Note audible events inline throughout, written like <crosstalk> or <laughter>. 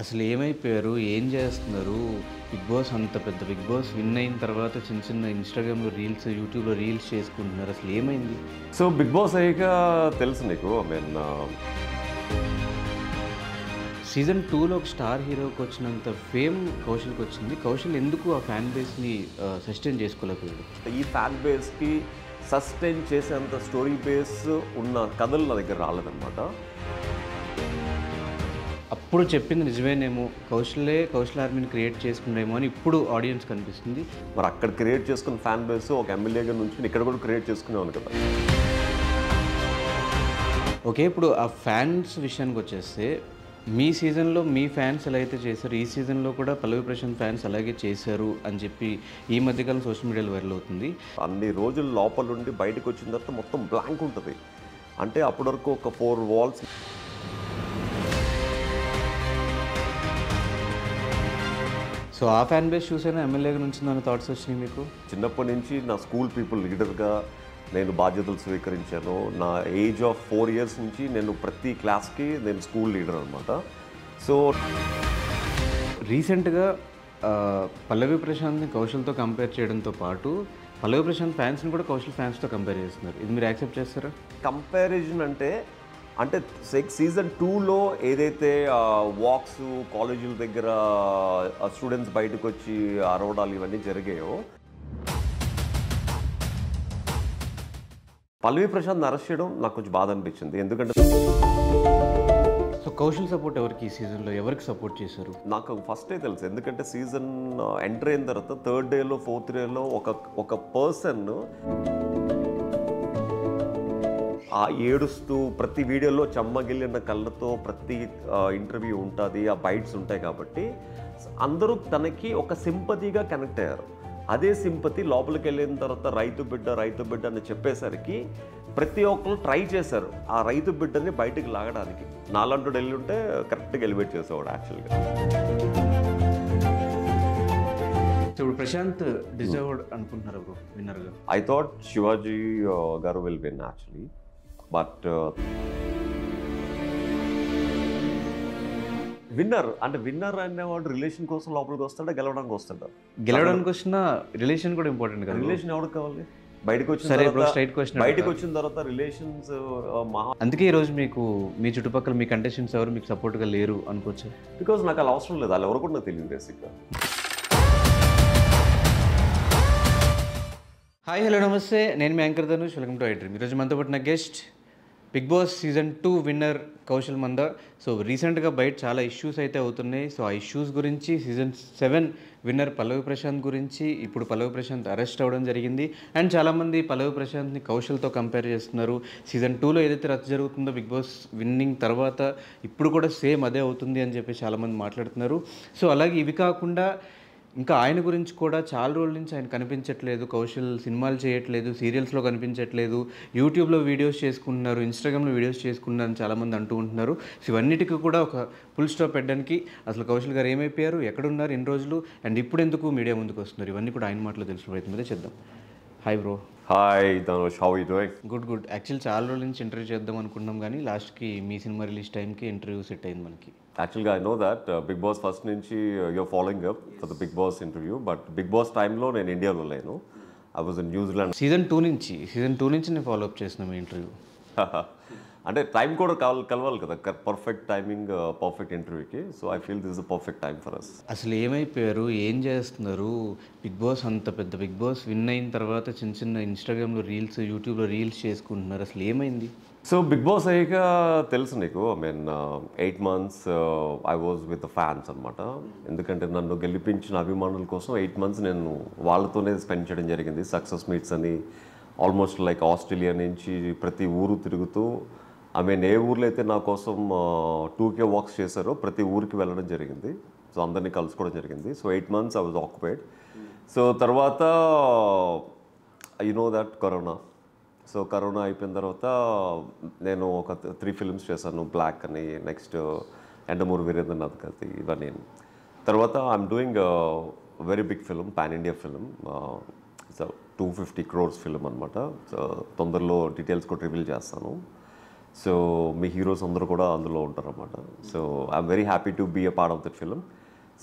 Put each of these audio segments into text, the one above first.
అసలు ఏమైపోయారు ఏం చేస్తున్నారు బిగ్ బాస్ అంత పెద్ద బిగ్ బాస్ విన్ అయిన తర్వాత చిన్న చిన్న ఇన్స్టాగ్రామ్లో రీల్స్ యూట్యూబ్లో రీల్స్ చేసుకుంటున్నారు అసలు ఏమైంది సో బిగ్ బాస్ అయ్యాక తెలుసు నీకు ఐ మీన్ సీజన్ టూలో ఒక స్టార్ హీరోకి వచ్చినంత ఫేమ్ కౌశల్కి వచ్చింది కౌశల్ ఎందుకు ఆ ఫ్యాన్ బేస్ని సస్టైన్ చేసుకోలేకపోయాడు ఈ ఫ్యాన్ బేస్కి సస్టైన్ చేసేంత స్టోరీ బేస్ ఉన్న కథలు నా దగ్గర రాలేదన్నమాట అప్పుడు చెప్పింది నిజమేనేమో కౌశలే కౌశల్ ఆర్మీని క్రియేట్ చేసుకునేమో అని ఇప్పుడు ఆడియన్స్ కనిపిస్తుంది మరి అక్కడ క్రియేట్ చేసుకున్న ఫ్యాన్ బేస్ ఒక ఎమ్మెల్యేగా నుంచి ఇక్కడ కూడా క్రియేట్ చేసుకునేవాను కదా ఓకే ఇప్పుడు ఆ ఫ్యాన్స్ విషయానికి వచ్చేస్తే మీ సీజన్లో మీ ఫ్యాన్స్ ఎలా అయితే చేశారు ఈ సీజన్లో కూడా పల్లవి ప్రశాంత్ ఫ్యాన్స్ అలాగే చేశారు అని చెప్పి ఈ మధ్యకాలం సోషల్ మీడియాలో వైరల్ అవుతుంది అన్ని రోజులు లోపల నుండి బయటకు వచ్చిన తర్వాత మొత్తం బ్లాంక్ ఉంటుంది అంటే అప్పటి వరకు ఒక ఫోర్ వాల్స్ సో ఆ ఫ్యాన్ బేస్ చూసైనా ఎమ్మెల్యేగా నుంచి థాట్స్ వచ్చినాయి మీకు చిన్నప్పటి నుంచి నా స్కూల్ పీపుల్ లీడర్గా నేను బాధ్యతలు స్వీకరించాను నా ఏజ్ ఆఫ్ ఫోర్ ఇయర్స్ నుంచి నేను ప్రతి క్లాస్కి నేను స్కూల్ లీడర్ అనమాట సో రీసెంట్గా పల్లవి ప్రశాంత్ని కౌశల్తో కంపేర్ చేయడంతో పాటు పల్లవి ప్రశాంత్ ఫ్యాన్స్ని కూడా కౌశల్ ఫ్యాన్స్తో కంపేర్ చేస్తున్నారు ఇది మీరు యాక్సెప్ట్ చేస్తారా కంపారిజన్ అంటే అంటే సీజన్ టూలో ఏదైతే వాక్స్ కాలేజీల దగ్గర స్టూడెంట్స్ బయటకు వచ్చి అరవడాలు ఇవన్నీ జరిగాయో పల్లవి ప్రసాద్ అరెస్ట్ చేయడం నాకు కొంచెం బాధ అనిపించింది ఎందుకంటే సో కౌశల్ సపోర్ట్ ఎవరికి ఈ సీజన్లో ఎవరికి సపోర్ట్ చేశారు నాకు ఫస్ట్ ఏ తెలుసు ఎందుకంటే సీజన్ ఎంటర్ అయిన తర్వాత థర్డ్ డేలో ఫోర్త్ డేలో ఒక ఒక పర్సన్ ఆ ఏడుస్తూ ప్రతి వీడియోలో చెమ్మగిల్లిన కళ్ళతో ప్రతి ఇంటర్వ్యూ ఉంటుంది ఆ బైట్స్ ఉంటాయి కాబట్టి అందరూ తనకి ఒక సింపతిగా కనెక్ట్ అయ్యారు అదే సింపతి లోపలికి వెళ్ళిన తర్వాత రైతు బిడ్డ రైతు బిడ్డ అని చెప్పేసరికి ప్రతి ఒక్కరు ట్రై చేశారు ఆ రైతు బిడ్డని బయటకు లాగడానికి నాలంటోడు వెళ్ళి ఉంటే కరెక్ట్గా ఎలివేట్ చేసేవాడు యాక్చువల్గా ఇప్పుడు ప్రశాంత్ hmm. డిజర్వ్డ్ అనుకుంటున్నారు విన్నర్గా I thought Shivaji uh, garu will win actually but winner అంటే విన్నర్ అనేవాడు రిలేషన్ కోసం లోపలికి వస్తాడా గెలవడానికి వస్తాడా గెలవడానికి వచ్చిన రిలేషన్ కూడా ఇంపార్టెంట్ కదా రిలేషన్ ఎవరికి కావాలి బయటకు వచ్చిన సరే స్ట్రైట్ క్వశ్చన్ బయటకు వచ్చిన తర్వాత రిలేషన్స్ మహా అందుకే ఈరోజు మీకు మీ చుట్టుపక్కల మీ కండిషన్స్ ఎవరు మీకు సపోర్ట్గా లేరు అనుకోవచ్చు బికాజ్ నాకు అలా అవసరం లేదు వాళ్ళు ఎవరు కూడా నాకు తెలియదు బేసిక్గా హాయ్ హలో నమస్తే నేను మీ anchor Dhanush welcome to iDream ఈరోజు మనతో పట్టిన guest Big Boss season two winner Kaushal Manda so రీసెంట్గా బయట చాలా ఇష్యూస్ అయితే అవుతున్నాయి సో ఆ ఇష్యూస్ గురించి season seven winner Pallavi Prashanth గురించి ఇప్పుడు పల్లవి ప్రశాంత్ అరెస్ట్ అవ్వడం జరిగింది అండ్ చాలామంది పల్లవి ప్రశాంత్ని కౌశల్తో కంపేర్ చేస్తున్నారు సీజన్ టూలో ఏదైతే రచ్చ జరుగుతుందో బిగ్ బాస్ విన్నింగ్ తర్వాత ఇప్పుడు కూడా సేమ్ అదే అవుతుంది అని చెప్పి చాలామంది మాట్లాడుతున్నారు సో అలాగే ఇవి కాకుండా ఇంకా ఆయన గురించి కూడా చాలా రోజుల నుంచి ఆయన కనిపించట్లేదు కౌశల్ సినిమాలు చేయట్లేదు సీరియల్స్లో కనిపించట్లేదు యూట్యూబ్లో వీడియోస్ చేసుకుంటున్నారు ఇన్స్టాగ్రామ్లో వీడియోస్ చేసుకుంటున్నారని చాలామంది అంటూ ఉంటున్నారు ఇవన్నిటికీ కూడా ఒక ఫుల్ స్టాప్ పెట్టడానికి అసలు కౌశల్ గారు ఏమైపోయారు ఎక్కడున్నారు ఎన్ని రోజులు అండ్ ఇప్పుడు ఎందుకు మీడియా ముందుకు వస్తున్నారు ఇవన్నీ కూడా ఆయన మాటలో తెలుసు ప్రయత్నం చేద్దాం hi bro hi ధనోష్ how you why good good actual చాలా రోజుల నుంచి ఇంటర్వ్యూ చేద్దాం అనుకున్నాం కానీ లాస్ట్కి మీ సినిమా రిలీజ్ టైంకి ఇంటర్వ్యూ సెట్ అయింది మనకి యాక్చువల్గా I know that big boss first నుంచి you're following up for the Big boss interview but big boss టైంలో నేను ఇండియాలో లేను I was in New Zealand season two నుంచి సీజన్ టూ నుంచి నేను ఫాలోఅప్ చేసిన మీ ఇంటర్వ్యూ <laughs> అంటే టైం కూడా కావాలి కలవాలి కదా పర్ఫెక్ట్ టైమింగ్ పర్ఫెక్ట్ ఇంటర్వ్యూకి so I feel this perfect time for us అసలు ఏమైపోయారు ఏం చేస్తున్నారు బిగ్ బాస్ అంత పెద్ద బిగ్ బాస్ విన్ అయిన తర్వాత చిన్న చిన్న ఇన్స్టాగ్రామ్లో రీల్స్ యూట్యూబ్లో రీల్స్ చేసుకుంటున్నారు అసలు ఏమైంది సో బిగ్ బాస్ అయ్యాక తెలుసు నీకు I mean eight months I was with the fans అనమాట ఎందుకంటే నన్ను గెలిపించిన అభిమానుల కోసం ఎయిట్ మంత్స్ నేను వాళ్ళతోనే స్పెండ్ చేయడం జరిగింది సక్సెస్ మీట్స్ అని ఆల్మోస్ట్ లైక్ ఆస్ట్రేలియా నుంచి ప్రతి ఊరు తిరుగుతూ ఐ మీన్ ఏ ఊర్లో అయితే నా కోసం టూకే uh, వాక్స్ చేశారో ప్రతి ఊరికి వెళ్ళడం జరిగింది సో అందరినీ కలుసుకోవడం జరిగింది so eight months I was occupied so తర్వాత you know that corona so corona అయిపోయిన తర్వాత నేను ఒక త్రీ ఫిల్మ్స్ చేశాను బ్లాక్ అని నెక్స్ట్ ఎండమూరు వీరేంద్రనాథ్ కథ ఇవన్నీ తర్వాత I'm doing very big film pan India film so two fifty crores film అనమాట సో తొందరలో డీటెయిల్స్ కూడా రివీల్ చేస్తాను సో మీ హీరోస్ అందరూ కూడా అందులో ఉంటారన్నమాట so I'm very happy to be a part of that film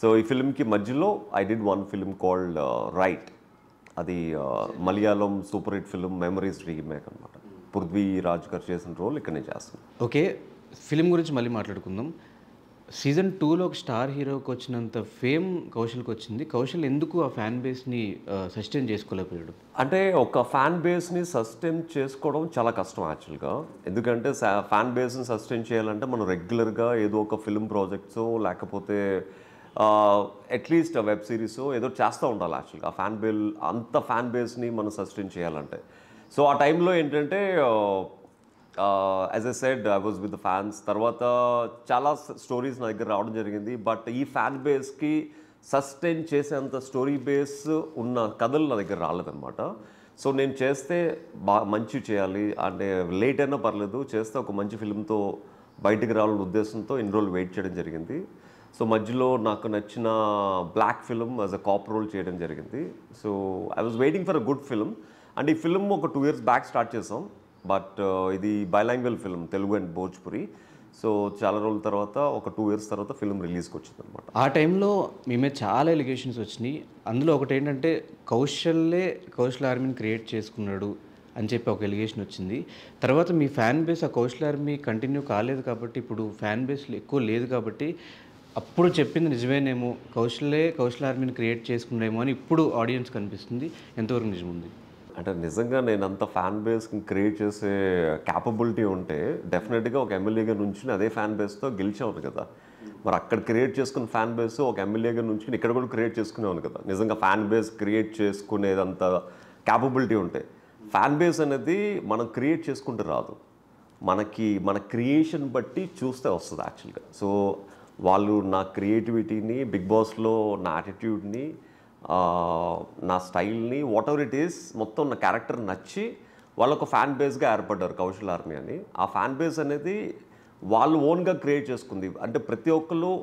so ఈ ఫిలింకి మధ్యలో I did one film called right అది Malayalam super hit film memories remake అనమాట పృథ్వీ రాజ్ గారు చేసిన రోల్ ఇక్కడ నేను చేస్తాను ఓకే ఫిలిం గురించి మళ్ళీ మాట్లాడుకుందాం సీజన్ టూలో ఒక స్టార్ హీరోకి వచ్చినంత ఫేమ్ కౌశల్కి వచ్చింది కౌశల్ ఎందుకు ఆ ఫ్యాన్ బేస్ని సస్టైన్ చేసుకోలేకపోయాడు అంటే ఒక ఫ్యాన్ బేస్ని సస్టైన్ చేసుకోవడం చాలా కష్టం యాక్చువల్గా ఎందుకంటే ఫ్యాన్ బేస్ని సస్టైన్ చేయాలంటే మనం రెగ్యులర్గా ఏదో ఒక ఫిల్మ్ ప్రాజెక్ట్స్ లేకపోతే అట్లీస్ట్ ఆ వెబ్ సిరీస్ ఏదో చేస్తూ ఉండాలి యాక్చువల్గా ఆ ఫ్యాన్ బేల్ అంత ఫ్యాన్ బేస్ని మనం సస్టైన్ చేయాలంటే సో ఆ టైంలో ఏంటంటే as I said I was with fans తర్వాత చాలా స్టోరీస్ నా దగ్గర రావడం జరిగింది బట్ ఈ ఫ్యాన్ బేస్కి సస్టైన్ చేసేంత స్టోరీ బేస్ ఉన్న కథలు నా దగ్గర రాలేదన్నమాట సో నేను చేస్తే బా మంచి చేయాలి అంటే లేట్ అయినా పర్లేదు చేస్తే ఒక మంచి ఫిల్మ్తో బయటికి రావాలనే ఉద్దేశంతో ఇన్ని రోజులు వెయిట్ చేయడం జరిగింది సో మధ్యలో నాకు నచ్చిన black film as a cop role చేయడం జరిగింది so I was waiting for a good film and ఈ ఫిలిం ఒక టూ ఇయర్స్ బ్యాక్ స్టార్ట్ చేసాం బట్ uh, ఇది bilingual film Telugu and Bhojpuri so చాలా రోజుల తర్వాత ఒక టూ ఇయర్స్ తర్వాత ఫిలిం రిలీజ్కి వచ్చింది అనమాట ఆ టైంలో మేమే చాలా ఎలిగేషన్స్ వచ్చినాయి అందులో ఒకటి ఏంటంటే కౌశల్లే కౌశల్ ఆర్మీని క్రియేట్ చేసుకున్నాడు అని చెప్పి ఒక ఎలిగేషన్ వచ్చింది తర్వాత మీ ఫ్యాన్ బేస్ ఆ కౌశల్ ఆర్మీ కంటిన్యూ కాలేదు కాబట్టి ఇప్పుడు ఫ్యాన్ బేస్లో ఎక్కువ లేదు కాబట్టి అప్పుడు చెప్పింది నిజమేనేమో కౌశలే కౌశల్ ఆర్మీని క్రియేట్ చేసుకునేమో అని ఇప్పుడు ఆడియన్స్ కనిపిస్తుంది ఎంతవరకు నిజం ఉంది అంటే నిజంగా నేను అంత ఫ్యాన్ బేస్ని క్రియేట్ చేసే క్యాపబిలిటీ ఉంటే డెఫినెట్గా ఒక ఎమ్మెల్యేగా నుంచి అదే ఫ్యాన్ బేస్తో గెలిచేవాను కదా మరి అక్కడ క్రియేట్ చేసుకున్న ఫ్యాన్ బేస్ ఒక ఎమ్మెల్యేగా నుంచి ఇక్కడ కూడా క్రియేట్ చేసుకునేవాను కదా నిజంగా ఫ్యాన్ బేస్ క్రియేట్ చేసుకునేదంత క్యాపబిలిటీ ఉంటే ఫ్యాన్ బేస్ అనేది మనం క్రియేట్ చేసుకుంటే రాదు మనకి మన క్రియేషన్ బట్టి చూస్తే వస్తుంది యాక్చువల్గా సో వాళ్ళు నా క్రియేటివిటీని బిగ్ బాస్లో నా యాటిట్యూడ్ని నా స్టైల్ని వాట్ ఎవర్ ఇట్ ఈస్ మొత్తం నా క్యారెక్టర్ నచ్చి వాళ్ళు ఒక ఫ్యాన్ బేస్గా ఏర్పడ్డారు కౌశల్ ఆర్మీ అని ఆ ఫ్యాన్ బేస్ అనేది వాళ్ళు ఓన్గా క్రియేట్ చేసుకుంది అంటే ప్రతి ఒక్కరు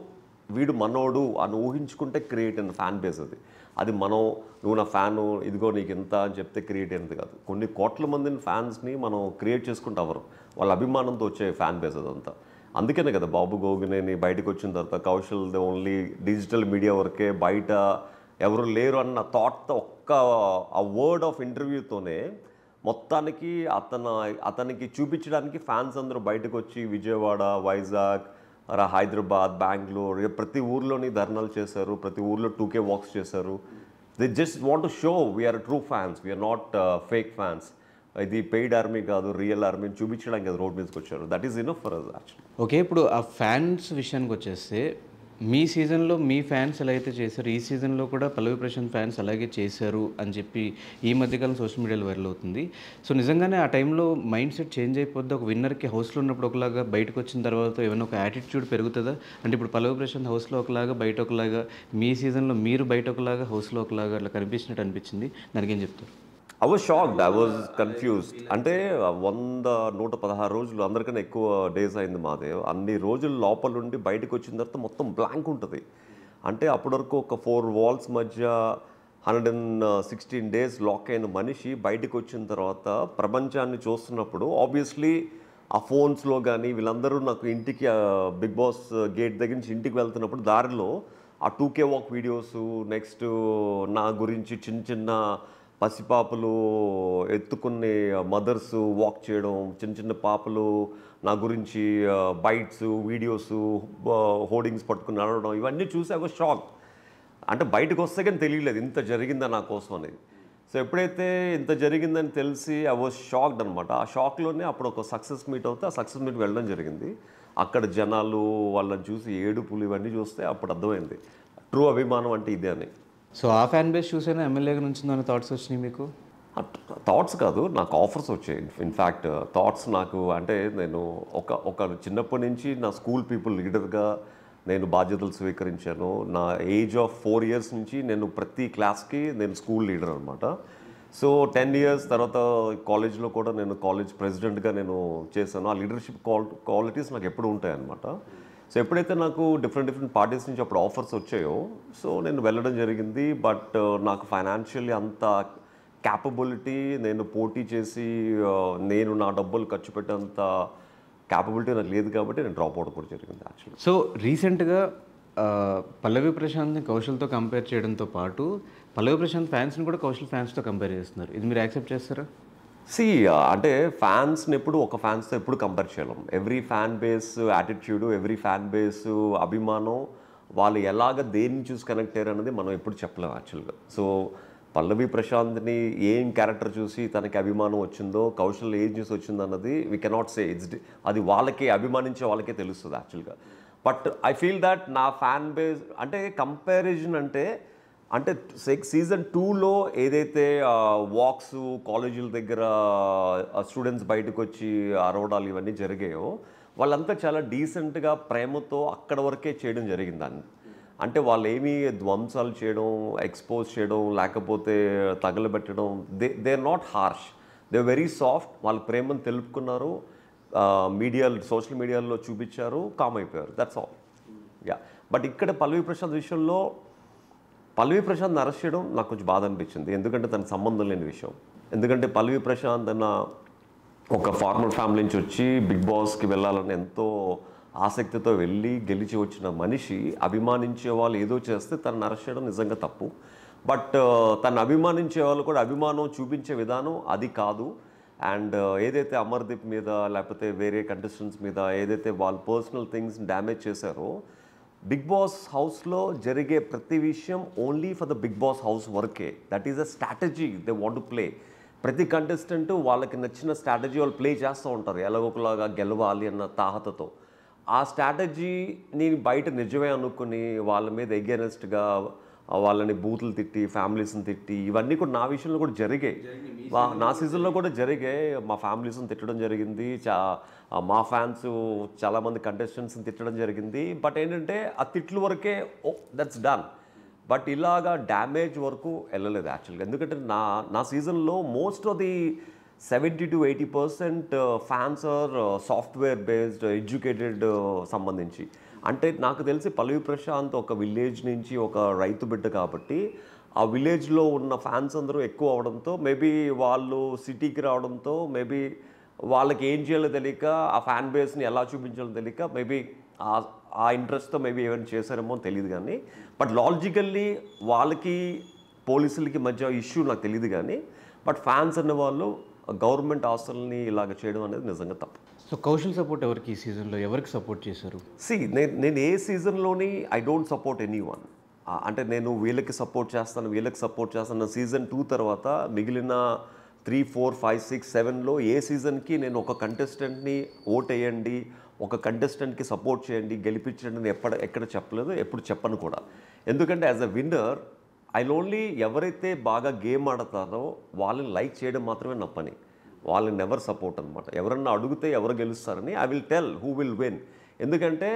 వీడు మనోడు అని ఊహించుకుంటే క్రియేట్ అయిన ఫ్యాన్ బేస్ అది అది మనం నువ్వు నా ఫ్యాను ఇదిగో నీకు ఇంత అని చెప్తే క్రియేట్ అయినది కాదు కొన్ని కోట్ల మందిని ఫ్యాన్స్ని మనం క్రియేట్ చేసుకుంటే అవరు వాళ్ళ అభిమానంతో వచ్చే ఫ్యాన్ బేస్ అదంతా అందుకనే కదా బాబు గోగునేని బయటకు వచ్చిన తర్వాత Kaushal the only digital media వరకే బయట ఎవరు లేరు అన్న థాట్తో ఒక్క ఆ వర్డ్ ఆఫ్ ఇంటర్వ్యూతోనే మొత్తానికి అతను అతనికి చూపించడానికి ఫ్యాన్స్ అందరూ బయటకు వచ్చి విజయవాడ వైజాగ్ హైదరాబాద్ బెంగళూరు ప్రతి ఊర్లోని ధర్నాలు చేశారు ప్రతి ఊర్లో టూకే వాక్స్ చేశారు they just want to show we're true fans we're not fake fans ఇది పెయిడ్ ఆర్మీ కాదు రియల్ ఆర్మీ చూపించడానికి రోడ్ మీదకి వచ్చారు that is enough for us actual okay ఇప్పుడు ఆ ఫ్యాన్స్ విషయానికి వచ్చేస్తే మీ సీజన్లో మీ ఫ్యాన్స్ ఎలా అయితే చేశారు ఈ సీజన్లో కూడా పల్లవి ప్రశాంత్ ఫ్యాన్స్ అలాగే చేశారు అని చెప్పి ఈ మధ్యకాలం సోషల్ మీడియాలో వైరల్ అవుతుంది సో నిజంగానే ఆ టైంలో మైండ్ సెట్ చేంజ్ అయిపోద్ది ఒక విన్నర్కి హౌస్లో ఉన్నప్పుడు ఒకలాగా బయటకు వచ్చిన తర్వాత ఏమైనా ఒక యాటిట్యూడ్ పెరుగుతుందా అంటే ఇప్పుడు పల్లవి ప్రశాంత్ హౌస్లో ఒకలాగా బయట ఒకలాగా మీ సీజన్లో మీరు బయట ఒకలాగా హౌస్లో ఒకలాగా అట్లా కనిపించినట్టు అనిపించింది దానికి ఏం చెప్తారు I was shocked I was confused అంటే వంద నూట పదహారు రోజులు అందరికన్నా ఎక్కువ డేస్ అయింది మాదే అన్ని రోజులు లోపల నుండి బయటకు వచ్చిన తర్వాత మొత్తం బ్లాంక్ ఉంటుంది అంటే అప్పటివరకు ఒక ఫోర్ వాల్స్ మధ్య hundred and sixteen days lock అయిన మనిషి బయటకు వచ్చిన తర్వాత ప్రపంచాన్ని చూస్తున్నప్పుడు ఆబ్వియస్లీ ఆ ఫోన్స్లో కానీ వీళ్ళందరూ నాకు ఇంటికి బిగ్ బాస్ గేట్ దగ్గర నుంచి ఇంటికి వెళ్తున్నప్పుడు దారిలో ఆ టూకే వాక్ వీడియోస్ నెక్స్ట్ నా గురించి చిన్న చిన్న పసిపాపలు ఎత్తుకుని మదర్స్ వాక్ చేయడం చిన్న చిన్న పాపలు నా గురించి బైట్స్ వీడియోస్ హోర్డింగ్స్ పట్టుకుని నడవడం ఇవన్నీ చూసి ఒక షాక్ అంటే బయటకు వస్తే కానీ తెలియలేదు ఇంత జరిగిందా నా కోసం అనేది సో ఎప్పుడైతే ఇంత జరిగిందని తెలిసి ఐ వాజ్ షాక్డ్ అనమాట ఆ షాక్లోనే అప్పుడు ఒక సక్సెస్ మీట్ అవుతే ఆ సక్సెస్ మీట్ వెళ్ళడం జరిగింది అక్కడ జనాలు వాళ్ళని చూసి ఏడుపులు ఇవన్నీ చూస్తే అప్పుడు అర్థమైంది ట్రూ అభిమానం అంటే ఇదే అని సో ఆ ఫ్యాన్ బేస్ చూసైనా ఎమ్మెల్యే నుంచి థాట్స్ వచ్చినాయి మీకు థాట్స్ కాదు నాకు ఆఫర్స్ వచ్చాయి ఇన్ఫ్యాక్ట్ థాట్స్ నాకు అంటే నేను ఒక ఒక చిన్నప్పటి నుంచి నా స్కూల్ పీపుల్ లీడర్గా నేను బాధ్యతలు స్వీకరించాను నా ఏజ్ ఆఫ్ ఫోర్ ఇయర్స్ నుంచి నేను ప్రతి క్లాస్కి నేను స్కూల్ లీడర్ అనమాట సో టెన్ ఇయర్స్ తర్వాత కాలేజ్లో కూడా నేను కాలేజ్ ప్రెసిడెంట్గా నేను చేశాను ఆ లీడర్షిప్ క్వాలిటీస్ నాకు ఎప్పుడు ఉంటాయన్నమాట సో ఎప్పుడైతే నాకు డిఫరెంట్ డిఫరెంట్ పార్టీస్ నుంచి అప్పుడు ఆఫర్స్ వచ్చాయో సో నేను వెళ్ళడం జరిగింది బట్ uh, నాకు ఫైనాన్షియల్లీ అంత క్యాపబిలిటీ నేను పోటీ చేసి uh, నేను నా డబ్బులు ఖర్చు పెట్టేంత క్యాపబిలిటీ నాకు లేదు కాబట్టి నేను డ్రాప్ అవుట్ కూడా జరిగింది యాక్చువల్లీ సో రీసెంట్గా పల్లవి ప్రశాంత్ని కౌశల్తో కంపేర్ చేయడంతో పాటు పల్లవి ప్రశాంత్ ఫ్యాన్స్ని కూడా కౌశల్ ఫ్యాన్స్తో కంపేర్ చేస్తున్నారు ఇది మీరు యాక్సెప్ట్ చేస్తారా సి uh, అంటే ఫ్యాన్స్ని ఎప్పుడు ఒక ఫ్యాన్స్తో ఎప్పుడు కంపేర్ చేయలేం every fan base attitude every fan base అభిమానం వాళ్ళు ఎలాగ దేన్ని చూసి కనెక్ట్ అయ్యారు అనేది మనం ఎప్పుడు చెప్పలేం యాక్చువల్గా సో పల్లవి ప్రశాంత్ని ఏం క్యారెక్టర్ చూసి తనకి అభిమానం వచ్చిందో కౌశల్ ఏం చూసి వచ్చిందో అన్నది వీ కెనాట్ సే ఇట్స్ అది వాళ్ళకి అభిమానించే వాళ్ళకే తెలుస్తుంది యాక్చువల్గా బట్ ఐ ఫీల్ దట్ నా ఫ్యాన్ బేస్ అంటే కంపారిజన్ అంటే అంటే సీజన్ టూలో ఏదైతే వాక్స్ కాలేజీల దగ్గర స్టూడెంట్స్ బయటకు వచ్చి అరవడాలు ఇవన్నీ జరిగాయో వాళ్ళంతా చాలా డీసెంట్గా ప్రేమతో అక్కడ వరకే చేయడం జరిగింది అంటే వాళ్ళు ఏమీ ధ్వంసాలు చేయడం ఎక్స్పోజ్ చేయడం లేకపోతే తగలబెట్టడం they they not harsh they very soft వాళ్ళ ప్రేమను తెలుపుకున్నారు మీడియా సోషల్ మీడియాలో చూపించారు కామ్ అయిపోయారు దట్స్ ఆల్ యా బట్ ఇక్కడ పల్లవి ప్రసాద్ విషయంలో పల్వి ప్రశాంత్ అరెస్ట్ చేయడం నాకు కొంచెం బాధ అనిపించింది ఎందుకంటే తన సంబంధం లేని విషయం ఎందుకంటే పల్వీ ప్రశాంత్ అన్న ఒక ఫార్మల్ ఫ్యామిలీ నుంచి వచ్చి బిగ్ బాస్కి వెళ్ళాలని ఎంతో ఆసక్తితో వెళ్ళి గెలిచి వచ్చిన మనిషి అభిమానించే వాళ్ళు ఏదో చేస్తే తనను అరెస్ట్ చేయడం నిజంగా తప్పు బట్ తను అభిమానించే వాళ్ళు కూడా అభిమానం చూపించే విధానం అది కాదు అండ్ ఏదైతే అమర్దీప్ మీద లేకపోతే వేరే కంటెస్టెంట్స్ మీద ఏదైతే వాళ్ళ పర్సనల్ థింగ్స్ డ్యామేజ్ చేశారో బిగ్ బాస్ హౌస్లో జరిగే ప్రతి విషయం only for the Big Boss house వర్కే that is a strategy they want to play ప్రతి కంటెస్టెంట్ వాళ్ళకి నచ్చిన స్ట్రాటజీ వాళ్ళు ప్లే చేస్తూ ఉంటారు ఎలాగోకలాగా గెలవాలి అన్న తాహతతో ఆ స్ట్రాటజీని బయట నిజమే అనుకుని వాళ్ళ మీద ఎగెనెస్ట్గా వాళ్ళని బూతులు తిట్టి ఫ్యామిలీస్ని తిట్టి ఇవన్నీ కూడా నా విషయంలో కూడా జరిగాయి నా సీజన్లో కూడా జరిగాయి మా ఫ్యామిలీస్ని తిట్టడం జరిగింది చా మా ఫ్యాన్స్ చాలామంది కంటెస్టెంట్స్ని తిట్టడం జరిగింది బట్ ఏంటంటే ఆ తిట్లు వరకే ఓ దట్స్ డన్ బట్ ఇలాగా డ్యామేజ్ వరకు వెళ్ళలేదు యాక్చువల్గా ఎందుకంటే నా నా సీజన్లో most of the seventy to eighty percent fans are software based educated సంబంధించి అంటే నాకు తెలిసి పల్లవి ప్రశాంత్ ఒక విలేజ్ నుంచి ఒక రైతు బిడ్డ కాబట్టి ఆ విలేజ్లో ఉన్న ఫ్యాన్స్ అందరూ ఎక్కువ అవడంతో మేబీ వాళ్ళు సిటీకి రావడంతో మేబీ వాళ్ళకి ఏం చేయాలో తెలియక ఆ ఫ్యాన్ బేస్ని ఎలా చూపించాలో తెలియక మేబీ ఆ ఇంట్రెస్ట్తో మేబీ ఏమైనా చేశారేమో తెలియదు కానీ బట్ లాజికల్లీ వాళ్ళకి పోలీసులకి మధ్య ఇష్యూ నాకు తెలియదు కానీ బట్ ఫ్యాన్స్ అనే వాళ్ళు గవర్నమెంట్ హాస్టల్ని ఇలాగ చేయడం అనేది నిజంగా తప్పు సో కౌశల్ సపోర్ట్ ఎవరికి ఈ సీజన్లో ఎవరికి సపోర్ట్ చేశారు సి నేను నేను ఏ సీజన్లోని I don't support any one అంటే నేను వీళ్ళకి సపోర్ట్ చేస్తాను వీళ్ళకి సపోర్ట్ చేస్తాను సీజన్ టూ తర్వాత మిగిలిన త్రీ ఫోర్ ఫైవ్ సిక్స్ సెవెన్లో ఏ సీజన్కి నేను ఒక కంటెస్టెంట్ని ఓట్ వేయండి ఒక కంటెస్టెంట్కి సపోర్ట్ చేయండి గెలిపించండి ఎప్పటి ఎక్కడ చెప్పలేదు ఎప్పుడు చెప్పను కూడా ఎందుకంటే as a winner I only ఎవరైతే బాగా గేమ్ ఆడతారో వాళ్ళని లైక్ చేయడం మాత్రమే నా పని వాళ్ళని ఎవరు సపోర్ట్ అనమాట ఎవరన్నా అడిగితే ఎవరు గెలుస్తారని I will tell who will win ఎందుకంటే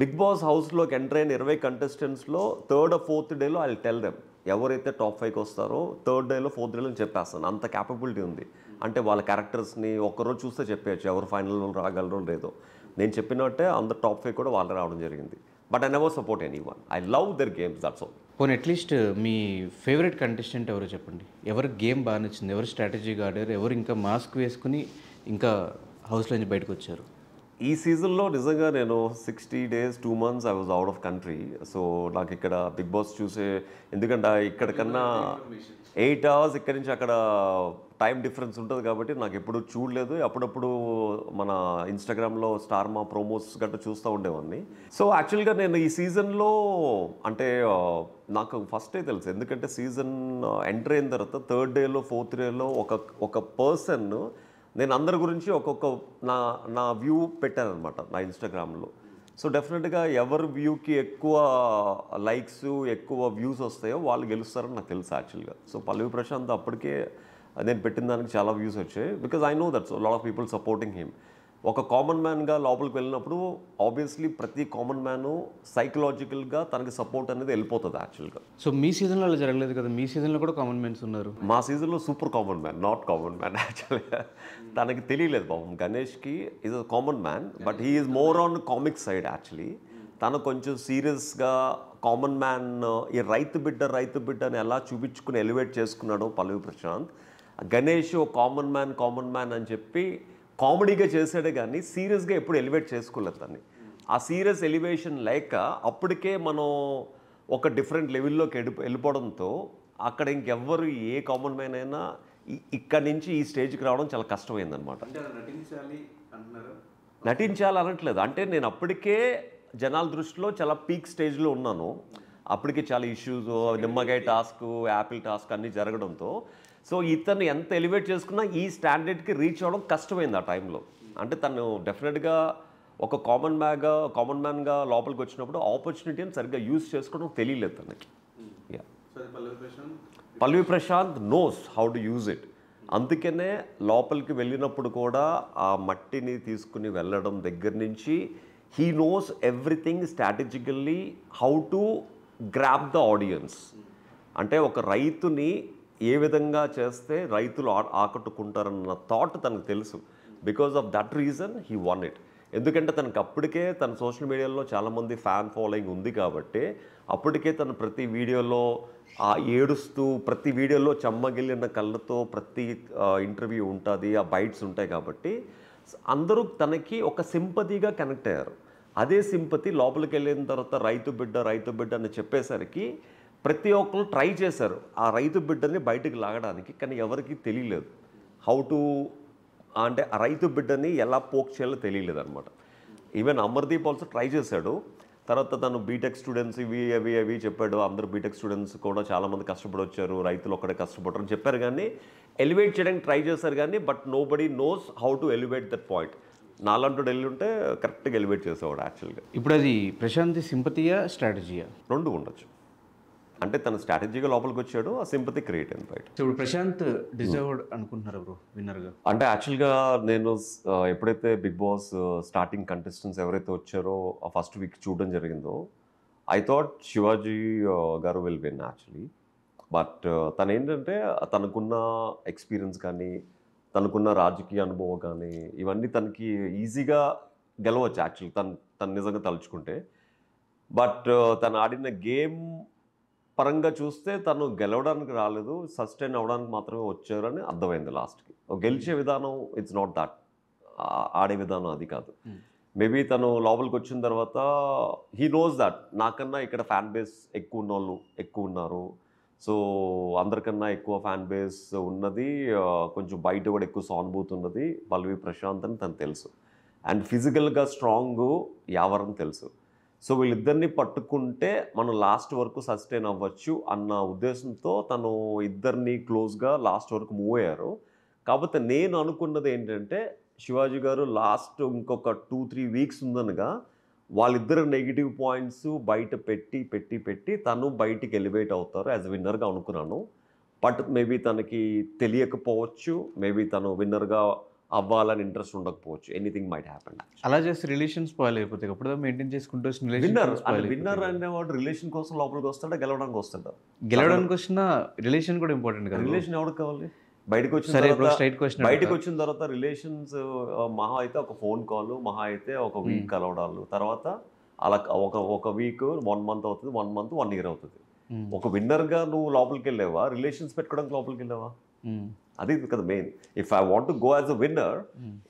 బిగ్ బాస్ హౌస్లోకి ఎంటర్ అయిన ఇరవై కంటెస్టెంట్స్లో థర్డ్ ఫోర్త్ డేలో ఐ టెల్ దెమ్ ఎవరైతే టాప్ ఫైవ్కి వస్తారో థర్డ్ డేలో ఫోర్త్ డేలో చెప్పేస్తాను అంత క్యాపబిలిటీ ఉంది అంటే వాళ్ళ క్యారెక్టర్స్ని ఒక్కరోజు చూస్తే చెప్పేయచ్చు ఎవరు ఫైనల్ రాగలరో లేదో నేను చెప్పినట్టే అంత టాప్ ఫైవ్ కూడా వాళ్ళు రావడం జరిగింది but I never support any one I love their games that's all పోనీ అట్లీస్ట్ మీ ఫేవరెట్ కంటెస్టెంట్ ఎవరో చెప్పండి ఎవరు గేమ్ బాగా నచ్చింది ఎవరు స్ట్రాటజీగా ఆడారు ఎవరు ఇంకా మాస్క్ వేసుకుని ఇంకా హౌస్లో నుంచి బయటకు వచ్చారు ఈ సీజన్లో నిజంగా నేను sixty days two months I was out of country so నాకు ఇక్కడ బిగ్ బాస్ చూసే ఎందుకంటే ఇక్కడికన్నా ఎయిట్ అవర్స్ ఇక్కడి నుంచి అక్కడ టైం డిఫరెన్స్ ఉంటుంది కాబట్టి నాకు ఎప్పుడు చూడలేదు అప్పుడప్పుడు మన ఇన్స్టాగ్రామ్లో స్టార్ మా ప్రోమోస్ గట్రా చూస్తూ ఉండేవాడిని సో యాక్చువల్గా నేను ఈ సీజన్లో అంటే నాకు ఫస్టే తెలుసు ఎందుకంటే సీజన్ ఎంటర్ అయిన తర్వాత థర్డ్ డేలో ఫోర్త్ డేలో ఒక ఒక పర్సన్ నేను అందరి గురించి ఒక్కొక్క నా నా వ్యూ పెట్టానమాట నా ఇన్స్టాగ్రామ్లో సో డెఫినెట్గా ఎవరి వ్యూకి ఎక్కువ లైక్స్ ఎక్కువ వ్యూస్ వస్తాయో వాళ్ళు గెలుస్తారని నాకు తెలుసు యాక్చువల్గా సో పల్లవి ప్రశాంత్ అప్పటికే నేను పెట్టిన దానికి చాలా వ్యూస్ వచ్చాయి because I know that's lot of people supporting him ఒక కామన్ మ్యాన్గా లోపలికి వెళ్ళినప్పుడు ఆబ్వియస్లీ ప్రతి కామన్ మ్యాను సైకలాజికల్గా తనకి సపోర్ట్ అనేది వెళ్ళిపోతుంది యాక్చువల్గా సో మీ సీజన్లో అలా జరగలేదు కదా మీ సీజన్లో కూడా కామన్ మ్యాన్స్ ఉన్నారు మా సీజన్లో super common man not common man యాక్చువల్గా తనకి తెలియలేదు పాపం గణేష్కి is a common man but he is more on comic side actually తను కొంచెం సీరియస్గా కామన్ మ్యాన్ ఈ రైతు బిడ్డ రైతు బిడ్డని ఎలా చూపించుకుని ఎలివేట్ చేసుకున్నాడో పల్లవి ప్రశాంత్ గణేష్ ఓ కామన్ మ్యాన్ కామన్ మ్యాన్ అని చెప్పి కామెడీగా చేశాడే కానీ సీరియస్గా ఎప్పుడు ఎలివేట్ చేసుకోలేదు దాన్ని ఆ సీరియస్ ఎలివేషన్ లేక అప్పటికే మనం ఒక డిఫరెంట్ లెవెల్లోకి వెళ్ళి వెళ్ళిపోవడంతో అక్కడ ఇంకెవ్వరు ఏ కామన్ మ్యాన్ అయినా ఇక్కడ నుంచి ఈ స్టేజ్కి రావడం చాలా కష్టమైందనమాట నటించాలి అనట్లేదు అంటే నేను అప్పటికే జనాల దృష్టిలో చాలా పీక్ స్టేజ్లో ఉన్నాను అప్పటికే చాలా ఇష్యూస్ నిమ్మకాయ టాస్క్ యాపిల్ టాస్క్ అన్నీ జరగడంతో సో ఇతను ఎంత ఎలివేట్ చేసుకున్నా ఈ స్టాండర్డ్కి రీచ్ అవ్వడం కష్టమైంది ఆ టైంలో అంటే తను డెఫినెట్గా ఒక కామన్ మ్యాన్గా కామన్ మ్యాన్గా లోపలికి వచ్చినప్పుడు ఆపర్చునిటీని సరిగ్గా యూజ్ చేసుకోవడం తెలియలేదు తనకి hmm. Pallavi Prashanth knows how to use it అందుకనే లోపలికి వెళ్ళినప్పుడు కూడా ఆ మట్టిని తీసుకుని వెళ్ళడం దగ్గర నుంచి he knows everything strategically how to grab the audience అంటే ఒక రైతుని ఏ విధంగా చేస్తే రైతులు ఆకట్టుకుంటారన్న థాట్ తనకు తెలుసు because of that reason he won it ఎందుకంటే తనకు అప్పటికే తన సోషల్ మీడియాలో చాలామంది ఫ్యాన్ ఫాలోయింగ్ ఉంది కాబట్టి అప్పటికే తను ప్రతి వీడియోలో ఆ ఏడుస్తూ ప్రతి వీడియోలో చెమ్మగిలిన కళ్ళతో ప్రతి ఇంటర్వ్యూ ఉంటుంది ఆ బైట్స్ ఉంటాయి కాబట్టి అందరూ తనకి ఒక సింపతిగా కనెక్ట్ అయ్యారు అదే సింపతి లోపలికి వెళ్ళిన తర్వాత రైతు బిడ్డ రైతు బిడ్డ అని చెప్పేసరికి ప్రతి ఒక్కరు ట్రై చేశారు ఆ రైతు బిడ్డని బయటకు లాగడానికి కానీ ఎవరికి తెలియలేదు హౌ టు అంటే ఆ రైతు బిడ్డని ఎలా పోక్ చేయాలో తెలియలేదు అనమాట ఈవెన్ అమర్దీప్ ఆల్సో ట్రై చేశాడు తర్వాత తను బీటెక్ స్టూడెంట్స్ ఇవి అవి అవి చెప్పాడు అందరూ బీటెక్ స్టూడెంట్స్ కూడా చాలామంది కష్టపడి వచ్చారు రైతులు ఒక్కడే కష్టపడరు చెప్పారు కానీ ఎలివేట్ చేయడానికి ట్రై చేశారు కానీ but nobody knows how to elevate that point నాలంటూ ఢిల్లీ ఉంటే కరెక్ట్గా ఎలివేట్ చేసేవాడు యాక్చువల్గా ఇప్పుడు అది ప్రశాంతి సింపతియా స్ట్రాటజీయా రెండు ఉండొచ్చు అంటే తన స్ట్రాటజీగా లోపలికి వచ్చాడు ఆ సింపతి క్రియేట్ అయింది బయట ఇప్పుడు ప్రశాంత్ డిజర్వ్డ్ అనుకుంటున్నారు బ్రో విన్నర్గా అంటే యాక్చువల్గా నేను ఎప్పుడైతే బిగ్ బాస్ స్టార్టింగ్ కంటెస్టెంట్స్ ఎవరైతే వచ్చారో ఆ ఫస్ట్ వీక్ చూడడం జరిగిందో ఐ థాట్ శివాజీ గారు విల్ విన్ యాక్చువల్లీ బట్ తను ఏంటంటే తనకున్న ఎక్స్పీరియన్స్ కానీ తనకున్న రాజకీయ అనుభవం కానీ ఇవన్నీ తనకి ఈజీగా గెలవచ్చు యాక్చువల్లీ తను తను నిజంగా తలుచుకుంటే బట్ తను ఆడిన గేమ్ పరంగా చూస్తే తను గెలవడానికి రాలేదు సస్టైన్ అవడానికి మాత్రమే వచ్చారని అర్థమైంది లాస్ట్కి గెలిచే hmm. విధానం ఇట్స్ నాట్ దాట్ ఆడే విధానం అది కాదు మేబీ hmm. తను లోపలికి వచ్చిన తర్వాత హీ నోస్ దాట్ నాకన్నా ఇక్కడ ఫ్యాన్ బేస్ ఎక్కువ ఉన్న వాళ్ళు ఎక్కువ ఉన్నారు సో అందరికన్నా ఎక్కువ ఫ్యాన్ బేస్ ఉన్నది కొంచెం బయట కూడా ఎక్కువ సానుభూతి ఉన్నది బల్వి ప్రశాంత్ అని తను తెలుసు అండ్ ఫిజికల్గా స్ట్రాంగ్ యావరం తెలుసు సో వీళ్ళిద్దరిని పట్టుకుంటే మనం లాస్ట్ వరకు సస్టైన్ అవ్వచ్చు అన్న ఉద్దేశంతో తను ఇద్దరిని క్లోజ్గా లాస్ట్ వరకు మూవ్ అయ్యారు కాకపోతే నేను అనుకున్నది ఏంటంటే శివాజీ గారు లాస్ట్ ఇంకొక టూ త్రీ వీక్స్ ఉందనగా వాళ్ళిద్దరు నెగిటివ్ పాయింట్స్ బయట పెట్టి పెట్టి పెట్టి తను బయటికి ఎలివేట్ అవుతారు యాజ్ విన్నర్గా అనుకున్నాను బట్ మేబీ తనకి తెలియకపోవచ్చు మేబీ తను విన్నర్గా అవ్వాలని ఇంట్రెస్ట్ ఉండకపోవచ్చు ఎనీథింగ్ మైట్ హ్యాపెన్ అలా చేస్తే రిలేషన్ స్పాయిల్ అయిపోతాయి అప్పుడు మెయింటైన్ చేసుకుంటూ విన్నర్ విన్నర్ అనేవాడు రిలేషన్ కోసం లోపలికి వస్తాడా గెలవడానికి వస్తాడా గెలవడానికి వచ్చిన రిలేషన్ కూడా ఇంపార్టెంట్ కదా రిలేషన్ ఎవరికి కావాలి బయటకు వచ్చిన క్వశ్చన్ బయటకు వచ్చిన తర్వాత రిలేషన్స్ మహా అయితే ఒక ఫోన్ కాల్ మహా అయితే ఒక వీక్ hmm. కలవడాలు తర్వాత అలా ఒక ఒక వీక్ వన్ మంత్ అవుతుంది వన్ మంత్ వన్ ఇయర్ అవుతుంది hmm. ఒక విన్నర్గా నువ్వు లోపలికి వెళ్ళావా రిలేషన్స్ పెట్టుకోవడానికి లోపలికి వెళ్ళావా Hmm. అది కదా main if I want go as a winner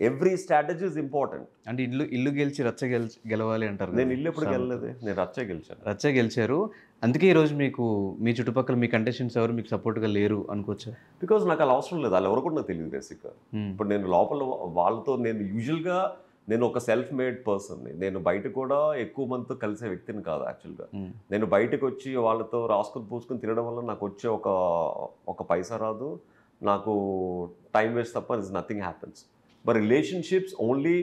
every strategy is important అంటే ఇల్లు ఇల్లు గెలిచి రచ్చ గెలిచి గెలవాలి అంటారు నేను ఇల్లు ఎప్పుడు గెలలేదు నేను రచ్చ గెలిచాను రచ్చ గెలిచారు అందుకే ఈరోజు మీకు మీ చుట్టుపక్కల మీ కంటెస్టెంట్స్ ఎవరు మీకు సపోర్ట్గా లేరు అనుకోవచ్చు బికాజ్ నాకు అలా అవసరం లేదు వాళ్ళు ఎవరు కూడా నాకు తెలియదు బేసిక్గా hmm. ఇప్పుడు నేను లోపల వాళ్ళతో నేను యూజువల్గా నేను ఒక సెల్ఫ్ మేడ్ పర్సన్ని నేను బయట కూడా ఎక్కువ మందితో కలిసే వ్యక్తిని కాదు యాక్చువల్గా hmm. నేను బయటకు వచ్చి వాళ్ళతో రాసుకొని పూసుకుని తినడం వల్ల నాకు వచ్చే ఒక ఒక పైసా రాదు నాకు టైం వేస్ట్ తప్ప this nothing happens but relationships only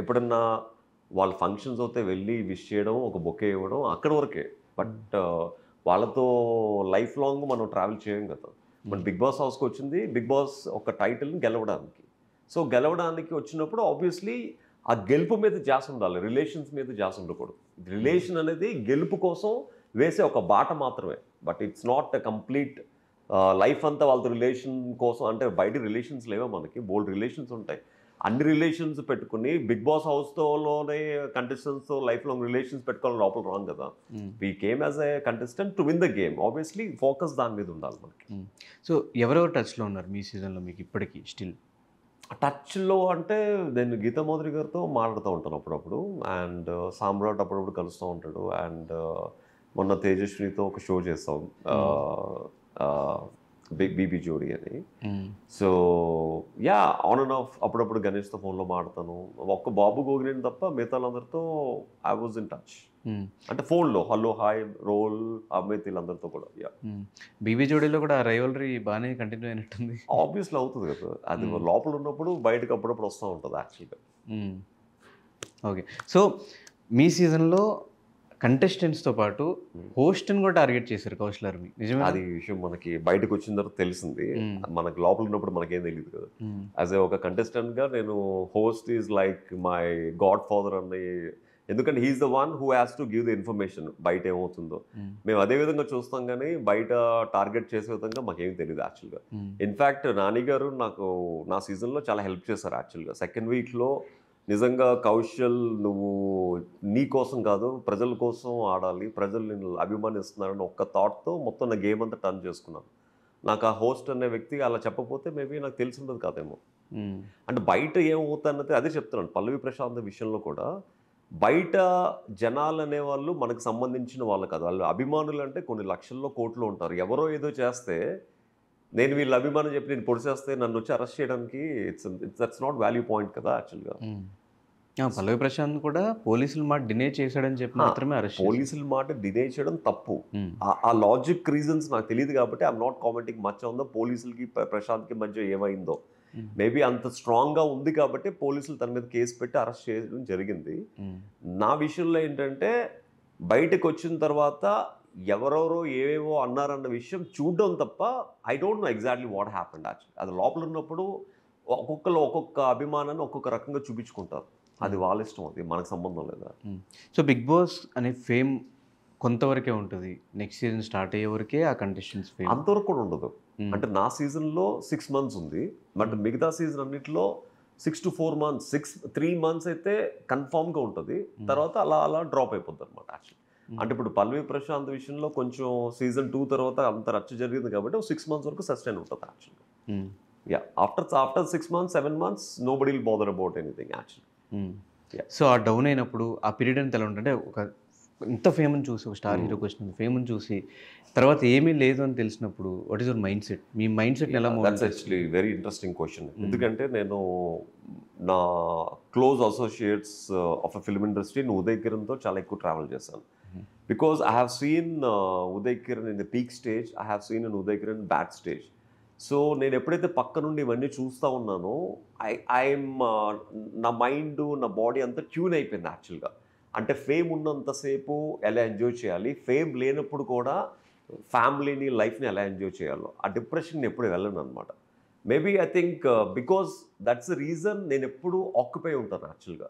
ఎప్పుడన్నా వాళ్ళ ఫంక్షన్స్ అయితే వెళ్ళి విష్ చేయడం ఒక బొకే ఇవ్వడం అక్కడ వరకే బట్ hmm. uh, వాళ్ళతో లైఫ్ లాంగ్ మనం ట్రావెల్ చేయం కదా మన బిగ్ బాస్ హౌస్కి వచ్చింది బిగ్ బాస్ ఒక టైటిల్ని గెలవడానికి సో గెలవడానికి వచ్చినప్పుడు ఆబ్వియస్లీ ఆ గెలుపు మీద జాస్ ఉండాలి రిలేషన్స్ మీద జాస్ ఉండకూడదు రిలేషన్ hmm. అనేది గెలుపు కోసం వేసే ఒక బాట మాత్రమే but it's not a complete life అంతా వాళ్ళతో రిలేషన్ కోసం అంటే బయట రిలేషన్స్ లేవా మనకి బోల్డ్ రిలేషన్స్ ఉంటాయి అన్ని రిలేషన్స్ పెట్టుకుని బిగ్ బాస్ హౌస్తోనే కంటెస్టెంట్స్తో లైఫ్ లాంగ్ రిలేషన్స్ పెట్టుకోవాలని లోపల రాంగ్ కదా we game as a contestant to win the game obviously focus దాని మీద ఉండాలి మనకి సో ఎవరెవరు టచ్లో ఉన్నారు మీ సీజన్లో మీకు ఇప్పటికీ స్టిల్ టచ్లో అంటే నేను గీతా మోదరి గారితో మాట్లాడుతూ ఉంటాను అప్పుడప్పుడు అండ్ uh, సామ్రాట్ అప్పుడప్పుడు కలుస్తూ ఉంటాడు అండ్ uh, మొన్న తేజస్వినితో ఒక షో చేస్తాం బీబీ జోడి అని so ya on and off అప్పుడప్పుడు గణేష్తో ఫోన్లో మాడతాను ఒక్క బాబు గోగినేని తప్ప మిగతా అందరితో ఐ వాజ్ ఇన్ టచ్ అంటే ఫోన్లో హలో హాయ్ రోల్ అమ్మాయి అందరితో కూడా యా బీబీ జోడీలో కూడా రైవలరీ బాగానే కంటిన్యూ అయినట్టుంది ఆబ్వియస్లీ అవుతుంది కదా అది లోపల ఉన్నప్పుడు బయటకు అప్పుడప్పుడు వస్తూ ఉంటుంది యాక్చువల్గా ఓకే సో మీ సీజన్లో కంటెస్టెంట్స్తో పాటు హోస్ట్ని కూడా టార్గెట్ చేశారు కౌశల్ అర్మి నిజమే అది విషయం మనకి బయటకు వచ్చిన తర్వాత తెలిసింది మనకు లోపల ఉన్నప్పుడు మనకేం తెలియదు కదా యాజ్ ఏ ఒక కంటెస్టెంట్గా నేను host is like my godfather అనే ఎందుకంటే he's the one who has to give the information బయట ఏమవుతుందో మేము అదే విధంగా చూస్తాం కానీ బయట టార్గెట్ చేసే విధంగా మాకేం తెలియదు యాక్చువల్గా ఇన్ఫ్యాక్ట్ నాని గారు నాకు నా సీజన్లో చాలా హెల్ప్ చేశారు యాక్చువల్గా సెకండ్ వీక్లో నిజంగా కౌశల్ నువ్వు నీ కోసం కాదు ప్రజల కోసం ఆడాలి ప్రజలు నేను అభిమానిస్తున్నారని ఒక్క థాట్తో మొత్తం నా గేమ్ అంతా టర్న్ చేసుకున్నాను నాకు ఆ హోస్ట్ అనే వ్యక్తి అలా చెప్పపోతే మేబీ నాకు తెలిసి ఉండదు కాదేమో hmm. అంటే బయట ఏమవుతానైతే అదే చెప్తున్నాను పల్లవి ప్రశాంత్ విషయంలో కూడా బయట జనాలు అనేవాళ్ళు మనకు సంబంధించిన వాళ్ళు కాదు వాళ్ళు అభిమానులు అంటే కొన్ని లక్షల్లో కోట్లు ఉంటారు ఎవరో ఏదో చేస్తే నేను వీళ్ళు అభిమానం చెప్పి నేను పొడిచేస్తే నన్ను వచ్చి అరెస్ట్ చేయడానికి it's that's not value point కదా యాక్చువల్గా పల్లవి ప్రశాంత్ కూడా పోలీసుల మాట డినే చేశాడని చెప్పి మాత్రమే అరెస్ట్ పోలీసుల మాట డినే చేయడం తప్పు ఆ లాజిక్ రీజన్స్ నాకు తెలియదు కాబట్టి ఐఎమ్ నాట్ కామెంటింగ్ మచ్చ ఉందో పోలీసులకి ప్రశాంత్కి మధ్య ఏమైందో మేబీ అంత స్ట్రాంగ్గా ఉంది కాబట్టి పోలీసులు తన మీద కేసు పెట్టి అరెస్ట్ చేయడం జరిగింది నా విషయంలో ఏంటంటే బయటకు వచ్చిన తర్వాత ఎవరెవరో ఏవేవో అన్నారన్న విషయం చూడడం తప్ప I don't know exactly what happened actually అది లోపల ఉన్నప్పుడు ఒక్కొక్కరు ఒక్కొక్క అభిమానాన్ని ఒక్కొక్క రకంగా చూపించుకుంటారు అది hmm. వాళ్ళ ఇష్టం అది మనకు సంబంధం లేదా సో బిగ్ బాస్ అనే ఫేమ్ కొంతవరకే ఉంటుంది నెక్స్ట్ సీజన్ స్టార్ట్ అయ్యే వరకే ఆ కండిషన్స్ అంతవరకు కూడా ఉండదు hmm. అంటే నా సీజన్లో సిక్స్ మంత్స్ ఉంది బట్ hmm. మిగతా సీజన్ అన్నింటిలో six to four months six three months అయితే కన్ఫామ్గా ఉంటుంది తర్వాత అలా అలా డ్రాప్ అయిపోద్ది అనమాట యాక్చువల్లీ అంటే ఇప్పుడు పల్వి ప్రశాంత్ విషయంలో కొంచెం సీజన్ టూ తర్వాత అంత రచ్చ జరిగింది కాబట్టి ఒక సిక్స్ మంత్స్ వరకు సస్టైన్ ఉంటుంది యాక్చువల్గా after after six months seven months nobody will bother about anything actual so ఆ డౌన్ అయినప్పుడు ఆ పీరియడ్ అని ఎలా ఉంటుంటే ఒక ఇంత ఫేమ్ అని చూసి ఒక స్టార్ హీరోకి వచ్చిన ఫేమ్ అని చూసి తర్వాత ఏమీ లేదు అని తెలిసినప్పుడు what is your mindset మీ మైండ్ సెట్ ఎలా యాక్చువల్లీ వెరీ ఇంట్రెస్టింగ్ క్వశ్చన్ ఎందుకంటే నేను నా close associates of film industry Uday కిరణ్తో చాలా ఎక్కువ ట్రావెల్ చేశాను because I have seen Uday Kiran in the peak stage I have seen in Uday Kiran Kiran stage so నేను ఎప్పుడైతే పక్క నుండి ఇవన్నీ చూస్తూ ఉన్నానో ఐ ఐఎమ్ uh, నా మైండ్ నా బాడీ అంతా ట్యూన్ అయిపోయింది యాక్చువల్గా అంటే ఫేమ్ ఉన్నంతసేపు ఎలా ఎంజాయ్ చేయాలి ఫేమ్ లేనప్పుడు కూడా ఫ్యామిలీని లైఫ్ని ఎలా ఎంజాయ్ చేయాలో ఆ డిప్రెషన్ ఎప్పుడు వెళ్ళను అనమాట maybe I think because that's reason నేను ఎప్పుడు ఆక్యుపై ఉంటాను యాక్చువల్గా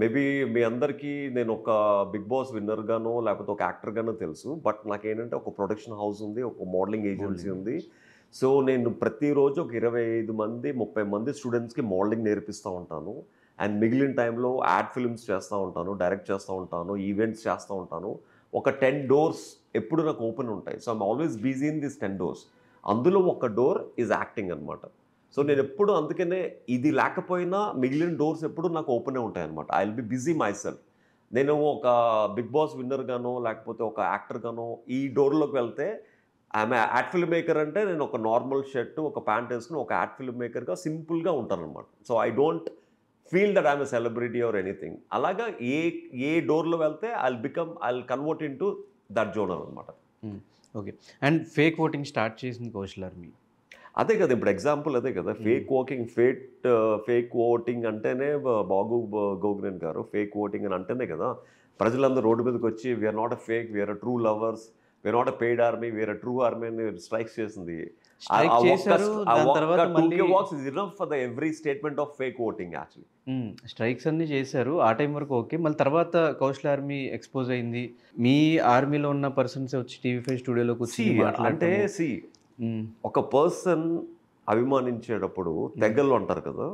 మేబీ మీ అందరికీ నేను ఒక బిగ్ బాస్ విన్నర్గానో లేకపోతే ఒక యాక్టర్గానో తెలుసు బట్ నాకేంటంటే ఒక ప్రొడక్షన్ హౌస్ ఉంది ఒక మోడలింగ్ ఏజెన్సీ ఉంది సో నేను ప్రతిరోజు ఒక ఇరవై ఐదు మంది ముప్పై మంది స్టూడెంట్స్కి మోడలింగ్ నేర్పిస్తూ ఉంటాను అండ్ మిగిలిన టైంలో యాడ్ ఫిల్మ్స్ చేస్తూ ఉంటాను డైరెక్ట్ చేస్తూ ఉంటాను ఈవెంట్స్ చేస్తూ ఉంటాను ఒక టెన్ డోర్స్ ఎప్పుడు నాకు ఓపెన్ ఉంటాయి so I'm always busy in this ten doors అందులో ఒక డోర్ ఈజ్ యాక్టింగ్ అనమాట సో నేను ఎప్పుడు అందుకనే ఇది లేకపోయినా మిగిలిన డోర్స్ ఎప్పుడు నాకు ఓపెనే అనమాట I will be busy myself నేను ఒక బిగ్ బాస్ విన్నర్గానో లేకపోతే ఒక యాక్టర్గానో ఈ డోర్లోకి వెళ్తే ఆమె యాడ్ ఫిల్మ్ మేకర్ అంటే నేను ఒక నార్మల్ షర్ట్ ఒక ప్యాంట్ వేసుకుని ఒక యాడ్ ఫిల్మ్ మేకర్గా సింపుల్గా అనమాట so I don't feel that I'm a celebrity or anything అలాగా ఏ ఏ డోర్లో వెళ్తే I become I convert into that genre అనమాట okay and fake voting start చేసింది కౌశల్ మీ అదే కదా ఇప్పుడు ఎగ్జాంపుల్ అదే కదా fake voting fate fake voting అంటేనే బాగు గోగ్రెన్ గారు ఫేక్ ఓటింగ్ అని అంటేనే కదా ప్రజలందరూ రోడ్డు మీదకి వచ్చి we are not a fake we are true lovers we are not a paid army we are true army అని స్ట్రైక్స్ చేసింది every statement of fake voting strikes అన్ని చేశారు ఆ టైం వరకు ఓకే మళ్ళీ తర్వాత కౌశల్ ఆర్మీ ఎక్స్పోజ్ అయింది మీ ఆర్మీలో ఉన్న పర్సన్స్ వచ్చి టీవీ ఫైవ్ స్టూడియోలోకి వచ్చి అంటే సి ఒక పర్సన్ అభిమానించేటప్పుడు తెగలు అంటారు కదా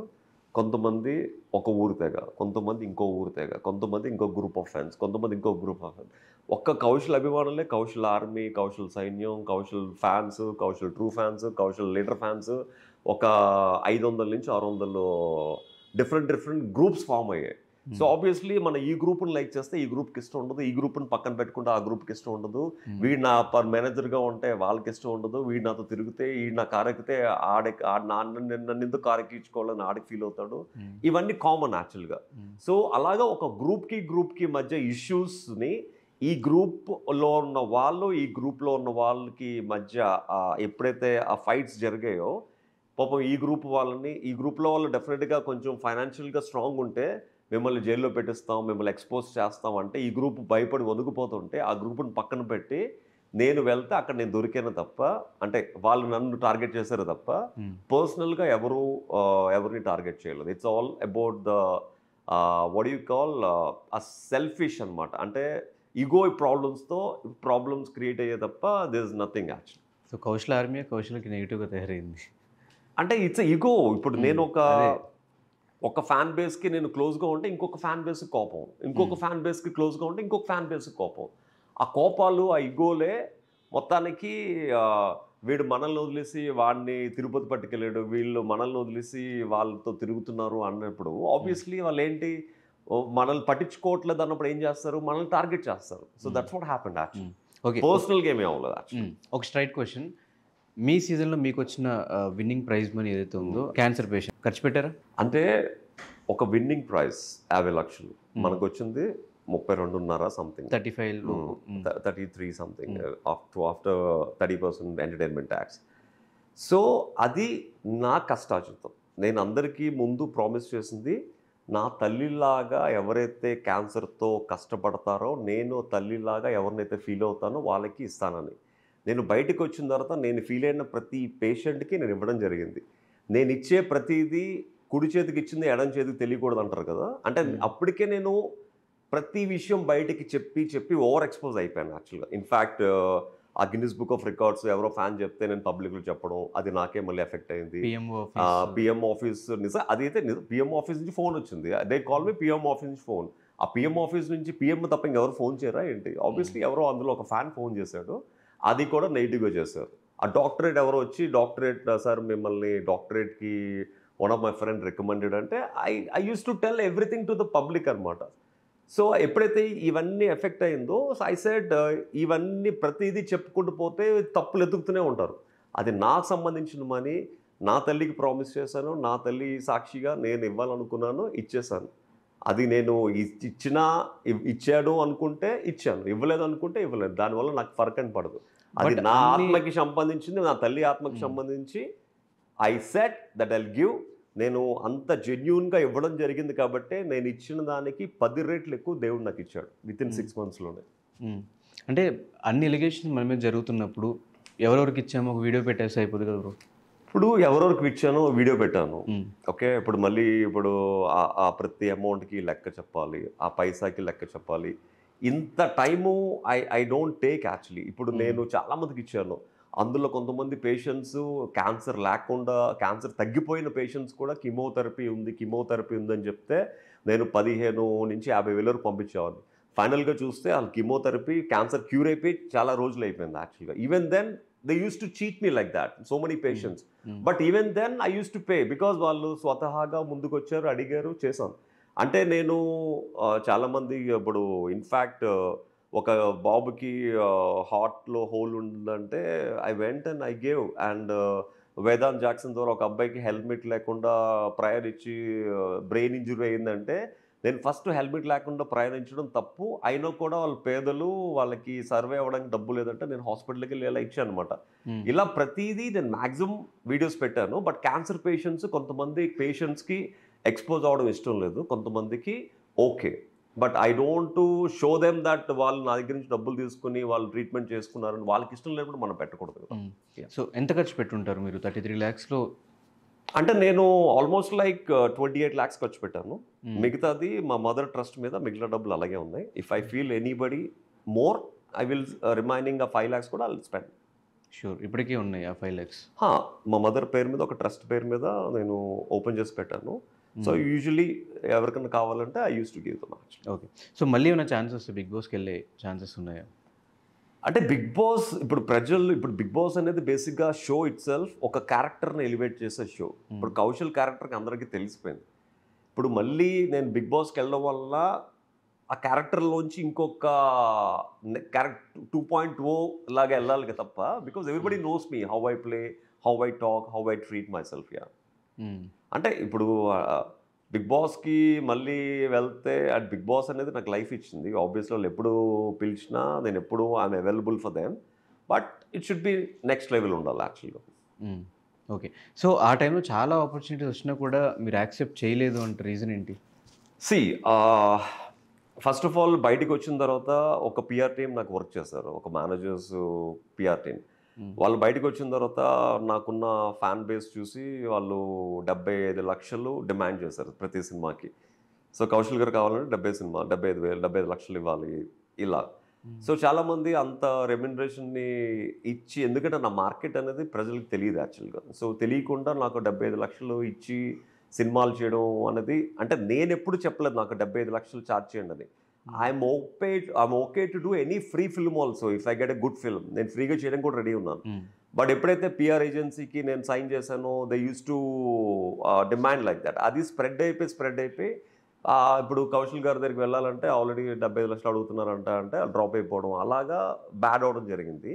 కొంతమంది ఒక ఊరు తెగ కొంతమంది ఇంకో ఊరు తెగ కొంతమంది ఇంకో గ్రూప్ ఆఫ్ ఫ్యాన్స్ కొంతమంది ఇంకో గ్రూప్ ఆఫ్ ఫ్యాన్స్ ఒక్క కౌశల్ అభిమానులే కౌశల్ ఆర్మీ కౌశల్ సైన్యం Kaushal fans Kaushal true fans Kaushal leader fans ఒక ఐదు వందల నుంచి ఆరు వందలు డిఫరెంట్ డిఫరెంట్ గ్రూప్స్ ఫామ్ అయ్యాయి సో hmm. ఆబ్వియస్లీ మన ఈ గ్రూప్ని లైక్ చేస్తే ఈ గ్రూప్కి ఇష్టం ఉండదు ఈ గ్రూప్ని పక్కన పెట్టుకుంటే ఆ గ్రూప్కి ఇష్టం ఉండదు hmm. వీడు నా పర్ మేనేజర్గా ఉంటే వాళ్ళకి ఇష్టం ఉండదు వీడు నాతో తిరిగితే ఈ నా కారెక్కితే ఆడ నన్ను ఎందుకు కారు ఎక్కించుకోవాలని ఆడికి ఫీల్ అవుతాడు hmm. ఇవన్నీ కామన్ యాక్చువల్గా సో అలాగా ఒక గ్రూప్కి గ్రూప్కి మధ్య ఇష్యూస్ని ఈ గ్రూప్లో ఉన్న వాళ్ళు ఈ గ్రూప్లో ఉన్న వాళ్ళకి మధ్య ఎప్పుడైతే ఆ ఫైట్స్ జరిగాయో పాపం ఈ గ్రూప్ వాళ్ళని ఈ గ్రూప్లో వాళ్ళు డెఫినెట్గా కొంచెం ఫైనాన్షియల్గా స్ట్రాంగ్ ఉంటే మిమ్మల్ని జైల్లో పెట్టిస్తాం మిమ్మల్ని ఎక్స్పోజ్ చేస్తాం అంటే ఈ గ్రూప్ భయపడి వణుకుపోతుంటే ఆ గ్రూప్ని పక్కన పెట్టి నేను వెళ్తే అక్కడ నేను దొరికాను తప్ప అంటే వాళ్ళు నన్ను టార్గెట్ చేశారు తప్ప పర్సనల్గా ఎవరు ఎవరిని టార్గెట్ చేయలేదు it's all about the what you call a selfish అనమాట అంటే ఈగో ప్రాబ్లమ్స్తో ప్రాబ్లమ్స్ క్రియేట్ అయ్యే తప్ప this nothing actual so Kaushal army కౌశలకి నెగిటివ్గా తయారైంది అంటే ఇట్స్ ఈగో ఇప్పుడు నేను ఒక ఒక ఫ్యాన్ బేస్కి నేను క్లోజ్గా ఉంటే ఇంకొక ఫ్యాన్ బేస్కి కోపం ఇంకొక ఫ్యాన్ బేస్కి క్లోజ్గా ఉంటే ఇంకొక ఫ్యాన్ బేస్కి కోపం ఆ కోపాలు ఆ ఇగోలే మొత్తానికి వీడు మనల్ని వదిలేసి వాడిని తిరుపతి పట్టుకెళ్ళాడు వీళ్ళు మనల్ని వదిలేసి వాళ్ళతో తిరుగుతున్నారు అన్నప్పుడు ఆబ్వియస్లీ వాళ్ళు ఏంటి మనల్ని పట్టించుకోవట్లేదు అన్నప్పుడు ఏం చేస్తారు మనల్ని టార్గెట్ చేస్తారు so that's what happened actually okay personal game ఏమవు యాక్చువల్లీ ఒక స్ట్రైట్ క్వశ్చన్ మీ సీజన్లో మీకు వచ్చిన విన్నింగ్ ప్రైజ్ మనీ ఏదైతే ఉందో క్యాన్సర్ పేషెంట్ ఖర్చు పెట్టారా అంటే ఒక విన్నింగ్ ప్రైజ్ యాభై లక్షలు మనకు వచ్చింది ముప్పై రెండున్నర something thirty five thirty three something after thirty percent entertainment tax so అది నా కష్టాచితం నేను అందరికీ ముందు ప్రామిస్ చేసింది నా తల్లిలాగా ఎవరైతే క్యాన్సర్తో కష్టపడతారో నేను తల్లిలాగా ఎవరినైతే ఫీల్ అవుతానో వాళ్ళకి ఇస్తానని నేను బయటకు వచ్చిన తర్వాత నేను ఫీల్ అయిన ప్రతి పేషెంట్కి నేను ఇవ్వడం జరిగింది నేను ఇచ్చే ప్రతిదీ కుడి చేతికి ఇచ్చింది ఎడం చేతికి తెలియకూడదు అంటారు కదా అంటే అప్పటికే నేను ప్రతి విషయం బయటికి చెప్పి చెప్పి ఓవర్ ఎక్స్పోజ్ అయిపోయాను యాక్చువల్గా ఇన్ఫ్యాక్ట్ ఆ గిన్నిస్ బుక్ ఆఫ్ రికార్డ్స్ ఎవరో ఫ్యాన్ చెప్తే నేను పబ్లిక్లో చెప్పడం అది నాకే మళ్ళీ ఎఫెక్ట్ అయింది పిఎం ఆఫీస్ నిజం అదైతే పిఎం ఆఫీస్ నుంచి ఫోన్ వచ్చింది they call me PM office నుంచి ఫోన్ ఆ పిఎం ఆఫీస్ నుంచి పిఎం తప్ప ఇంకెవరు ఫోన్ చేయరా ఏంటి ఆబ్వియస్లీ ఎవరో అందులో ఒక ఫ్యాన్ ఫోన్ చేశాడు అది కూడా నెగిటివ్గా చేశారు ఆ డాక్టరేట్ ఎవరో వచ్చి డాక్టరేట్ సార్ మిమ్మల్ని డాక్టరేట్కి one of my friend recommended అంటే I I use to tell everything to the public అనమాట సో ఎప్పుడైతే ఇవన్నీ ఎఫెక్ట్ అయిందో ఐ సెడ్ ఇవన్నీ ప్రతిదీ చెప్పుకుంటూ పోతే తప్పులు ఎదుగుతూనే ఉంటారు అది నాకు సంబంధించిన మనీ నా తల్లికి ప్రామిస్ చేశాను నా తల్లి సాక్షిగా నేను ఇవ్వాలనుకున్నాను ఇచ్చేశాను అది నేను ఇచ్చినా ఇచ్చాడు అనుకుంటే ఇచ్చాను ఇవ్వలేదు అనుకుంటే ఇవ్వలేదు దానివల్ల నాకు ఫర్క్ అని పడదు అది నా ఆత్మకి సంబంధించింది నా తల్లి ఆత్మకి సంబంధించి I set that I'll give నేను అంత జెన్యున్గా ఇవ్వడం జరిగింది కాబట్టి నేను ఇచ్చిన దానికి పది రేట్లు ఎక్కువ దేవుడు నాకు ఇచ్చాడు విత్ ఇన్ సిక్స్ మంత్స్లోనే అంటే అన్ని ఎలిగేషన్స్ మన మీద జరుగుతున్నప్పుడు ఎవరెవరికి ఇచ్చామో ఒక వీడియో పెట్టేసి అయిపోతుంది కదా బ్రో ఇప్పుడు ఎవరెవరికి ఇచ్చాను వీడియో పెట్టాను ఓకే ఇప్పుడు మళ్ళీ ఇప్పుడు ఆ ప్రతి అమౌంట్కి లెక్క చెప్పాలి ఆ పైసాకి లెక్క చెప్పాలి ఇంత time I I don't take actually ఇప్పుడు నేను చాలామందికి ఇచ్చాను అందులో కొంతమంది పేషెంట్స్ క్యాన్సర్ లేకుండా క్యాన్సర్ తగ్గిపోయిన పేషెంట్స్ కూడా కిమోథెరపీ ఉంది కిమోథెరపీ ఉందని చెప్తే నేను పదిహేను నుంచి యాభై వేల వరకు పంపించేవాడిని ఫైనల్గా చూస్తే వాళ్ళు కిమోథెరపీ క్యాన్సర్ క్యూర్ అయిపోయి చాలా రోజులు అయిపోయింది యాక్చువల్గా even then they use to cheat me like that so many patients but even then I use to pay because వాళ్ళు స్వతహాగా ముందుకొచ్చారు అడిగారు చేశాం అంటే నేను చాలామంది ఇప్పుడు ఇన్ఫ్యాక్ట్ ఒక బాబుకి హార్ట్లో హోల్ ఉందంటే I went and I gave and Vedanth Jackson ద్వారా ఒక అబ్బాయికి హెల్మెట్ లేకుండా ప్రయర్ ఇచ్చి బ్రెయిన్ ఇంజురీ అయిందంటే నేను ఫస్ట్ హెల్మెట్ లేకుండా ప్రయాణించడం తప్పు అయినా కూడా వాళ్ళ పేదలు వాళ్ళకి సర్వే అవ్వడానికి డబ్బు లేదంటే నేను హాస్పిటల్కి వెళ్ళి ఇలా ఇచ్చాను అనమాట ఇలా ప్రతిదీ నేను మ్యాక్సిమం వీడియోస్ పెట్టాను బట్ క్యాన్సర్ పేషెంట్స్ కొంతమంది పేషెంట్స్కి ఎక్స్పోజ్ అవ్వడం ఇష్టం లేదు కొంతమందికి okay but I don't to show them that వాళ్ళు నా దగ్గర నుంచి డబ్బులు తీసుకుని వాళ్ళు ట్రీట్మెంట్ చేసుకున్నారని వాళ్ళకి ఇష్టం లేనప్పుడు మనం పెట్టకూడదు సో ఎంత ఖర్చు పెట్టుంటారు మీరు థర్టీ త్రీ ల్యాక్స్లో అంటే నేను almost like twenty eight lakhs ఖర్చు పెట్టాను hmm. మిగతాది మా మదర్ ట్రస్ట్ మీద మిగిలిన డబ్బులు అలాగే ఉన్నాయి if I feel anybody more I will remaining ఆ ఫైవ్ ల్యాక్స్ కూడా స్పెండ్ షూర్ ఇప్పటికీ ఉన్నాయి ఆ ఫైవ్ ల్యాక్స్ మా మదర్ పేరు మీద ఒక ట్రస్ట్ పేరు మీద నేను ఓపెన్ చేసి పెట్టాను సో యూజువలీ ఎవరికైనా కావాలంటే I use to give the okay so మళ్ళీ ఉన్న ఛాన్సెస్ బిగ్ బాస్కి వెళ్ళే ఛాన్సెస్ ఉన్నాయా అంటే బిగ్ బాస్ ఇప్పుడు ప్రజలు ఇప్పుడు బిగ్ బాస్ అనేది బేసిక్గా షో ఇట్ సెల్ఫ్ ఒక క్యారెక్టర్ని ఎలివేట్ చేసే షో ఇప్పుడు కౌశల్ క్యారెక్టర్కి అందరికీ తెలిసిపోయింది ఇప్పుడు మళ్ళీ నేను బిగ్ బాస్కి వెళ్ళడం వల్ల ఆ క్యారెక్టర్లోంచి ఇంకొక క్యారెక్టర్ టూ పాయింట్ ఓ లాగా వెళ్ళాలి తప్ప because everybody knows me how I play how I talk how I treat myself ya అంటే ఇప్పుడు బిగ్ బాస్కి మళ్ళీ వెళ్తే అట్ బిగ్ బాస్ అనేది నాకు లైఫ్ ఇచ్చింది ఆబ్వియస్లీ వాళ్ళు ఎప్పుడు పిలిచినా నేను ఎప్పుడు I'm available for them but it should be next level ఉండాలి యాక్చువల్గా ఓకే సో ఆ టైంలో చాలా ఆపర్చునిటీస్ వచ్చినా కూడా మీరు యాక్సెప్ట్ చేయలేదు అంటే రీజన్ ఏంటి సి ఫస్ట్ ఆఫ్ ఆల్ బయటకు వచ్చిన తర్వాత ఒక పిఆర్ టీమ్ నాకు వర్క్ చేస్తారు ఒక మేనేజర్స్ పిఆర్ టీమ్ వాళ్ళు బయటకు వచ్చిన తర్వాత నాకున్న ఫ్యాన్ బేస్ చూసి వాళ్ళు డెబ్బై ఐదు లక్షలు డిమాండ్ చేశారు ప్రతి సినిమాకి సో కౌశల్ గారు కావాలంటే డెబ్బై సినిమా డెబ్బై ఐదు వేలు డెబ్బై ఐదు లక్షలు ఇవ్వాలి ఇలా సో చాలామంది అంత రెమ్యునరేషన్ని ఇచ్చి ఎందుకంటే నా మార్కెట్ అనేది ప్రజలకు తెలియదు యాక్చువల్గా సో తెలియకుండా నాకు డెబ్బై ఐదు లక్షలు ఇచ్చి సినిమాలు చేయడం అనేది అంటే నేను ఎప్పుడు చెప్పలేదు నాకు డెబ్బై ఐదు లక్షలు ఛార్జ్ చేయండి అని I'm okay I'm okay to do any free film also if I get a good film నేను ఫ్రీగా చేయడం కూడా రెడీ ఉన్నాను బట్ hmm. ఎప్పుడైతే పిఆర్ ఏజెన్సీకి నేను సైన్ చేశానో they use to demand like that అది స్ప్రెడ్ అయిపోయి స్ప్రెడ్ అయిపోయి ఇప్పుడు కౌశల్ గారి దగ్గరికి వెళ్ళాలంటే ఆల్రెడీ డెబ్బై ఐదు లక్షలు అడుగుతున్నారంట అంటే డ్రాప్ అయిపోవడం అలాగా బ్యాడ్ అవడం జరిగింది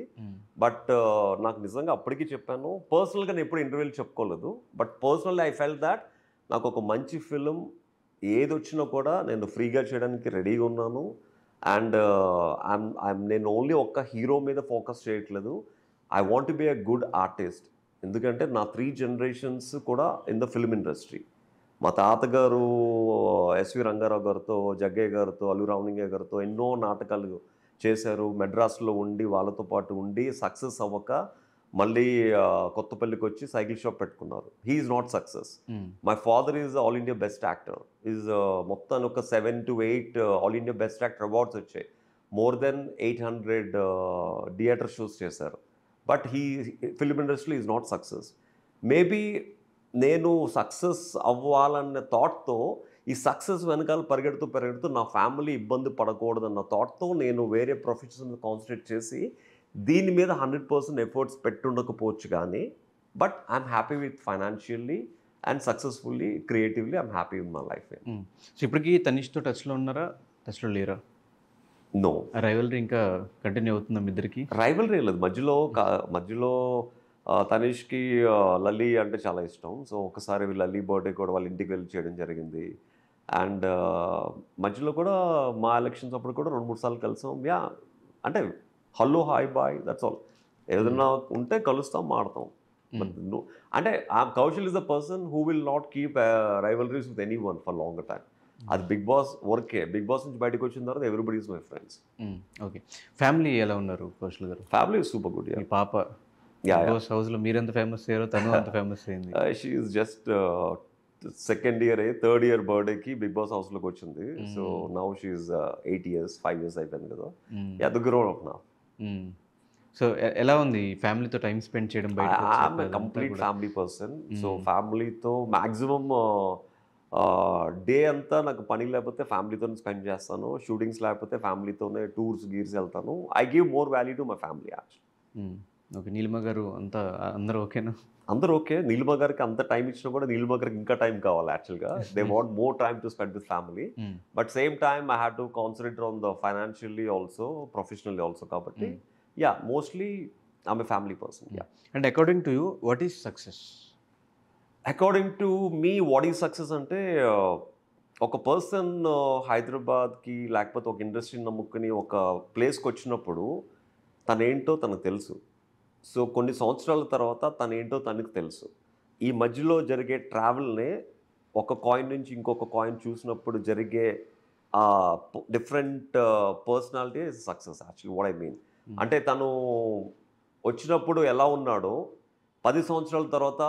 బట్ hmm. uh, నాకు నిజంగా అప్పటికీ చెప్పాను పర్సనల్గా నేను ఎప్పుడు ఇంటర్వ్యూలు చెప్పుకోలేదు but personally I fell that నాకు ఒక మంచి ఫిలిం ఏది వచ్చినా కూడా నేను ఫ్రీగా చేయడానికి రెడీగా ఉన్నాను అండ్ ఐమ్ uh, నేను ఓన్లీ ఒక్క హీరో మీద ఫోకస్ చేయట్లేదు I want be a good artist ఎందుకంటే నా త్రీ జనరేషన్స్ కూడా ఇన్ ద ఫిల్మ్ ఇండస్ట్రీ మా తాతగారు uh, ఎస్వి రంగారావు గారితో జగ్గయ్య గారితో అల్లు రావణింగయ్య గారితో ఎన్నో నాటకాలు చేశారు మెడ్రాస్లో ఉండి వాళ్ళతో పాటు ఉండి సక్సెస్ అవ్వక మళ్ళీ కొత్తపల్లికి వచ్చి సైకిల్ షాప్ పెట్టుకున్నారు he's not success my father is all India best actor is మొత్తాన్ని ఒక seven to eight all India best actor awards వచ్చాయి more than eight hundred theatre shows చేశారు but he film industry is not success maybe నేను success అవ్వాలన్న థాట్తో ఈ success వెనకాల పరిగెడుతూ పరిగెడుతూ నా ఫ్యామిలీ ఇబ్బంది పడకూడదన్న థాట్తో నేను వేరే ప్రొఫెషన్ కాన్సన్ట్రేట్ చేసి దీని మీద హండ్రెడ్ పర్సెంట్ ఎఫర్ట్స్ పెట్టుండకపోవచ్చు కానీ but I'm happy with financially and successfully creatively I'm happy with my life so ఇప్పటికీ తనిష్తో టచ్లో ఉన్నారా టచ్లో లేరా నో రైవలరీ ఇంకా కంటిన్యూ అవుతుందా మీ ఇద్దరికి రైవలరీ లేదు మధ్యలో మధ్యలో తనీష్కి లలి అంటే చాలా ఇష్టం సో ఒకసారి లలి బర్త్డే కూడా వాళ్ళ ఇంటికి వెళ్ళి చేయడం జరిగింది అండ్ మధ్యలో కూడా మా ఎలక్షన్స్ అప్పుడు కూడా రెండు మూడు సార్లు కలిసాం యా అంటే hello hi bye that's all ఏదైనా ఉంటే కలుస్తాం మాడతాం hmm. అంటే ఆ Kaushal is the person who will not keep rivalries with anyone for long time అది బిగ్ బాస్ వర్కే బిగ్ బాస్ నుంచి బయటకు వచ్చిన తర్వాత everybody my friends okay family ఎలా ఉన్నారు కౌశల్ గారు ఫ్యామిలీ సూపర్ గుడ్ పాప హౌస్లో మీరెంత ఫేమస్ అయ్యారో తను అంత ఫేమస్ <laughs> అయింది she's just second year third year బర్త్డేకి బిగ్ బాస్ హౌస్లోకి వచ్చింది so now she's eight years five years అయిపోయింది కదా యా ద గ్రోన్ అప్ నా సో ఎలా ఉంది ఫ్యామిలీతో టైం స్పెండ్ చేయడం బయట కంప్లీట్ ఫ్యామిలీ పర్సన్ సో ఫ్యామిలీతో మ్యాక్సిమమ్ డే అంతా నాకు పని లేకపోతే ఫ్యామిలీతో స్పెండ్ చేస్తాను షూటింగ్స్ లేకపోతే ఫ్యామిలీతోనే టూర్స్ గీర్స్ వెళ్తాను I give more value to my family actual okay Neelima గారు అంతా అందరూ ఓకేనా అందరూ ఓకే నీలిమ గారికి అంత టైం ఇచ్చినా కూడా నీలిమ గారికి ఇంకా టైం కావాలి యాక్చువల్గా they want more time to spend with family but same time I had to concentrate on the financially also professionally also కాబట్టి yeah mostly I'm a family person yeah and according to you what is success according to me what is success అంటే uh, ఒక person uh, హైదరాబాద్కి లేకపోతే ఒక ఇండస్ట్రీని నమ్ముకుని ఒక ప్లేస్కి వచ్చినప్పుడు తనేంటో తనకు తెలుసు సో కొన్ని సంవత్సరాల తర్వాత తను ఏంటో తనకు తెలుసు ఈ మధ్యలో జరిగే ట్రావెల్నే ఒక కాయిన్ నుంచి ఇంకొక కాయిన్ చూసినప్పుడు జరిగే different personality success actually what I mean అంటే తను వచ్చినప్పుడు ఎలా ఉన్నాడో పది సంవత్సరాల తర్వాత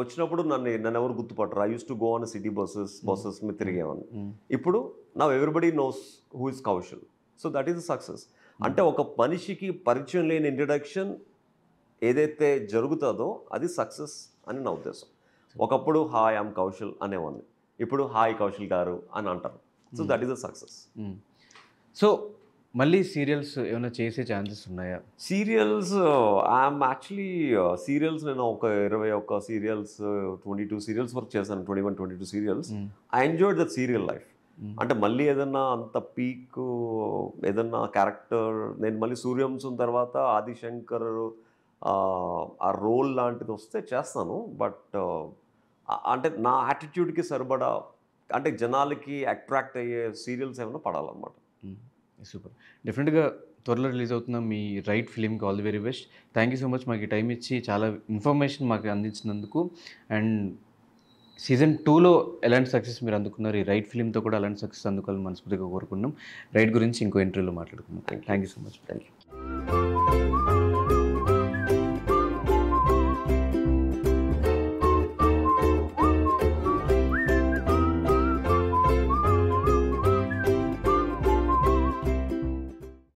వచ్చినప్పుడు నన్ను నన్ను ఎవరు గుర్తుపట్టరు I use to go on city buses buses మీద తిరిగేవాడిని ఇప్పుడు నా everybody knows who is Kaushal so that is success అంటే ఒక మనిషికి పరిచయం లేని ఇంట్రడక్షన్ ఏదైతే జరుగుతుందో అది సక్సెస్ అని నా ఉద్దేశం ఒకప్పుడు హాయ్ ఆమ్ కౌశల్ అనేవాడిని ఇప్పుడు హాయ్ కౌశల్ గారు అని అంటారు so that is a success so మళ్ళీ సీరియల్స్ ఏమైనా చేసే ఛాన్సెస్ ఉన్నాయా సీరియల్స్ ఐఎమ్ యాక్చువల్లీ సీరియల్స్ నేను ఒక ఇరవై ఒక్క సీరియల్స్ ట్వంటీ టూ సీరియల్స్ వరకు చేశాను twenty one twenty two serials I enjoyed that serial life అంటే మళ్ళీ ఏదన్నా అంత పీక్ ఏదన్నా క్యారెక్టర్ నేను మళ్ళీ సూర్యవంశం తర్వాత ఆదిశంకర్ ఆ రోల్ లాంటిది వస్తే చేస్తాను బట్ అంటే నా యాటిట్యూడ్కి సరిపడా అంటే జనాలకి అట్రాక్ట్ అయ్యే సీరియల్స్ ఏమైనా పడాలన్నమాట సూపర్ డెఫినెట్గా త్వరలో రిలీజ్ అవుతున్న మీ రైట్ ఫిలింకి all the very best thank you so much మాకు టైం ఇచ్చి చాలా ఇన్ఫర్మేషన్ మాకు అందించినందుకు అండ్ సీజన్ టూలో ఎలాంటి సక్సెస్ మీరు అందుకున్నారు ఈ రైట్ ఫిలింతో కూడా అలాంటి సక్సెస్ అందుకోవాలని మనస్ఫూర్తిగా కోరుకున్నాం రైట్ గురించి ఇంకో ఇంటర్వ్యూలో మాట్లాడుకున్నాం thank you so much thank you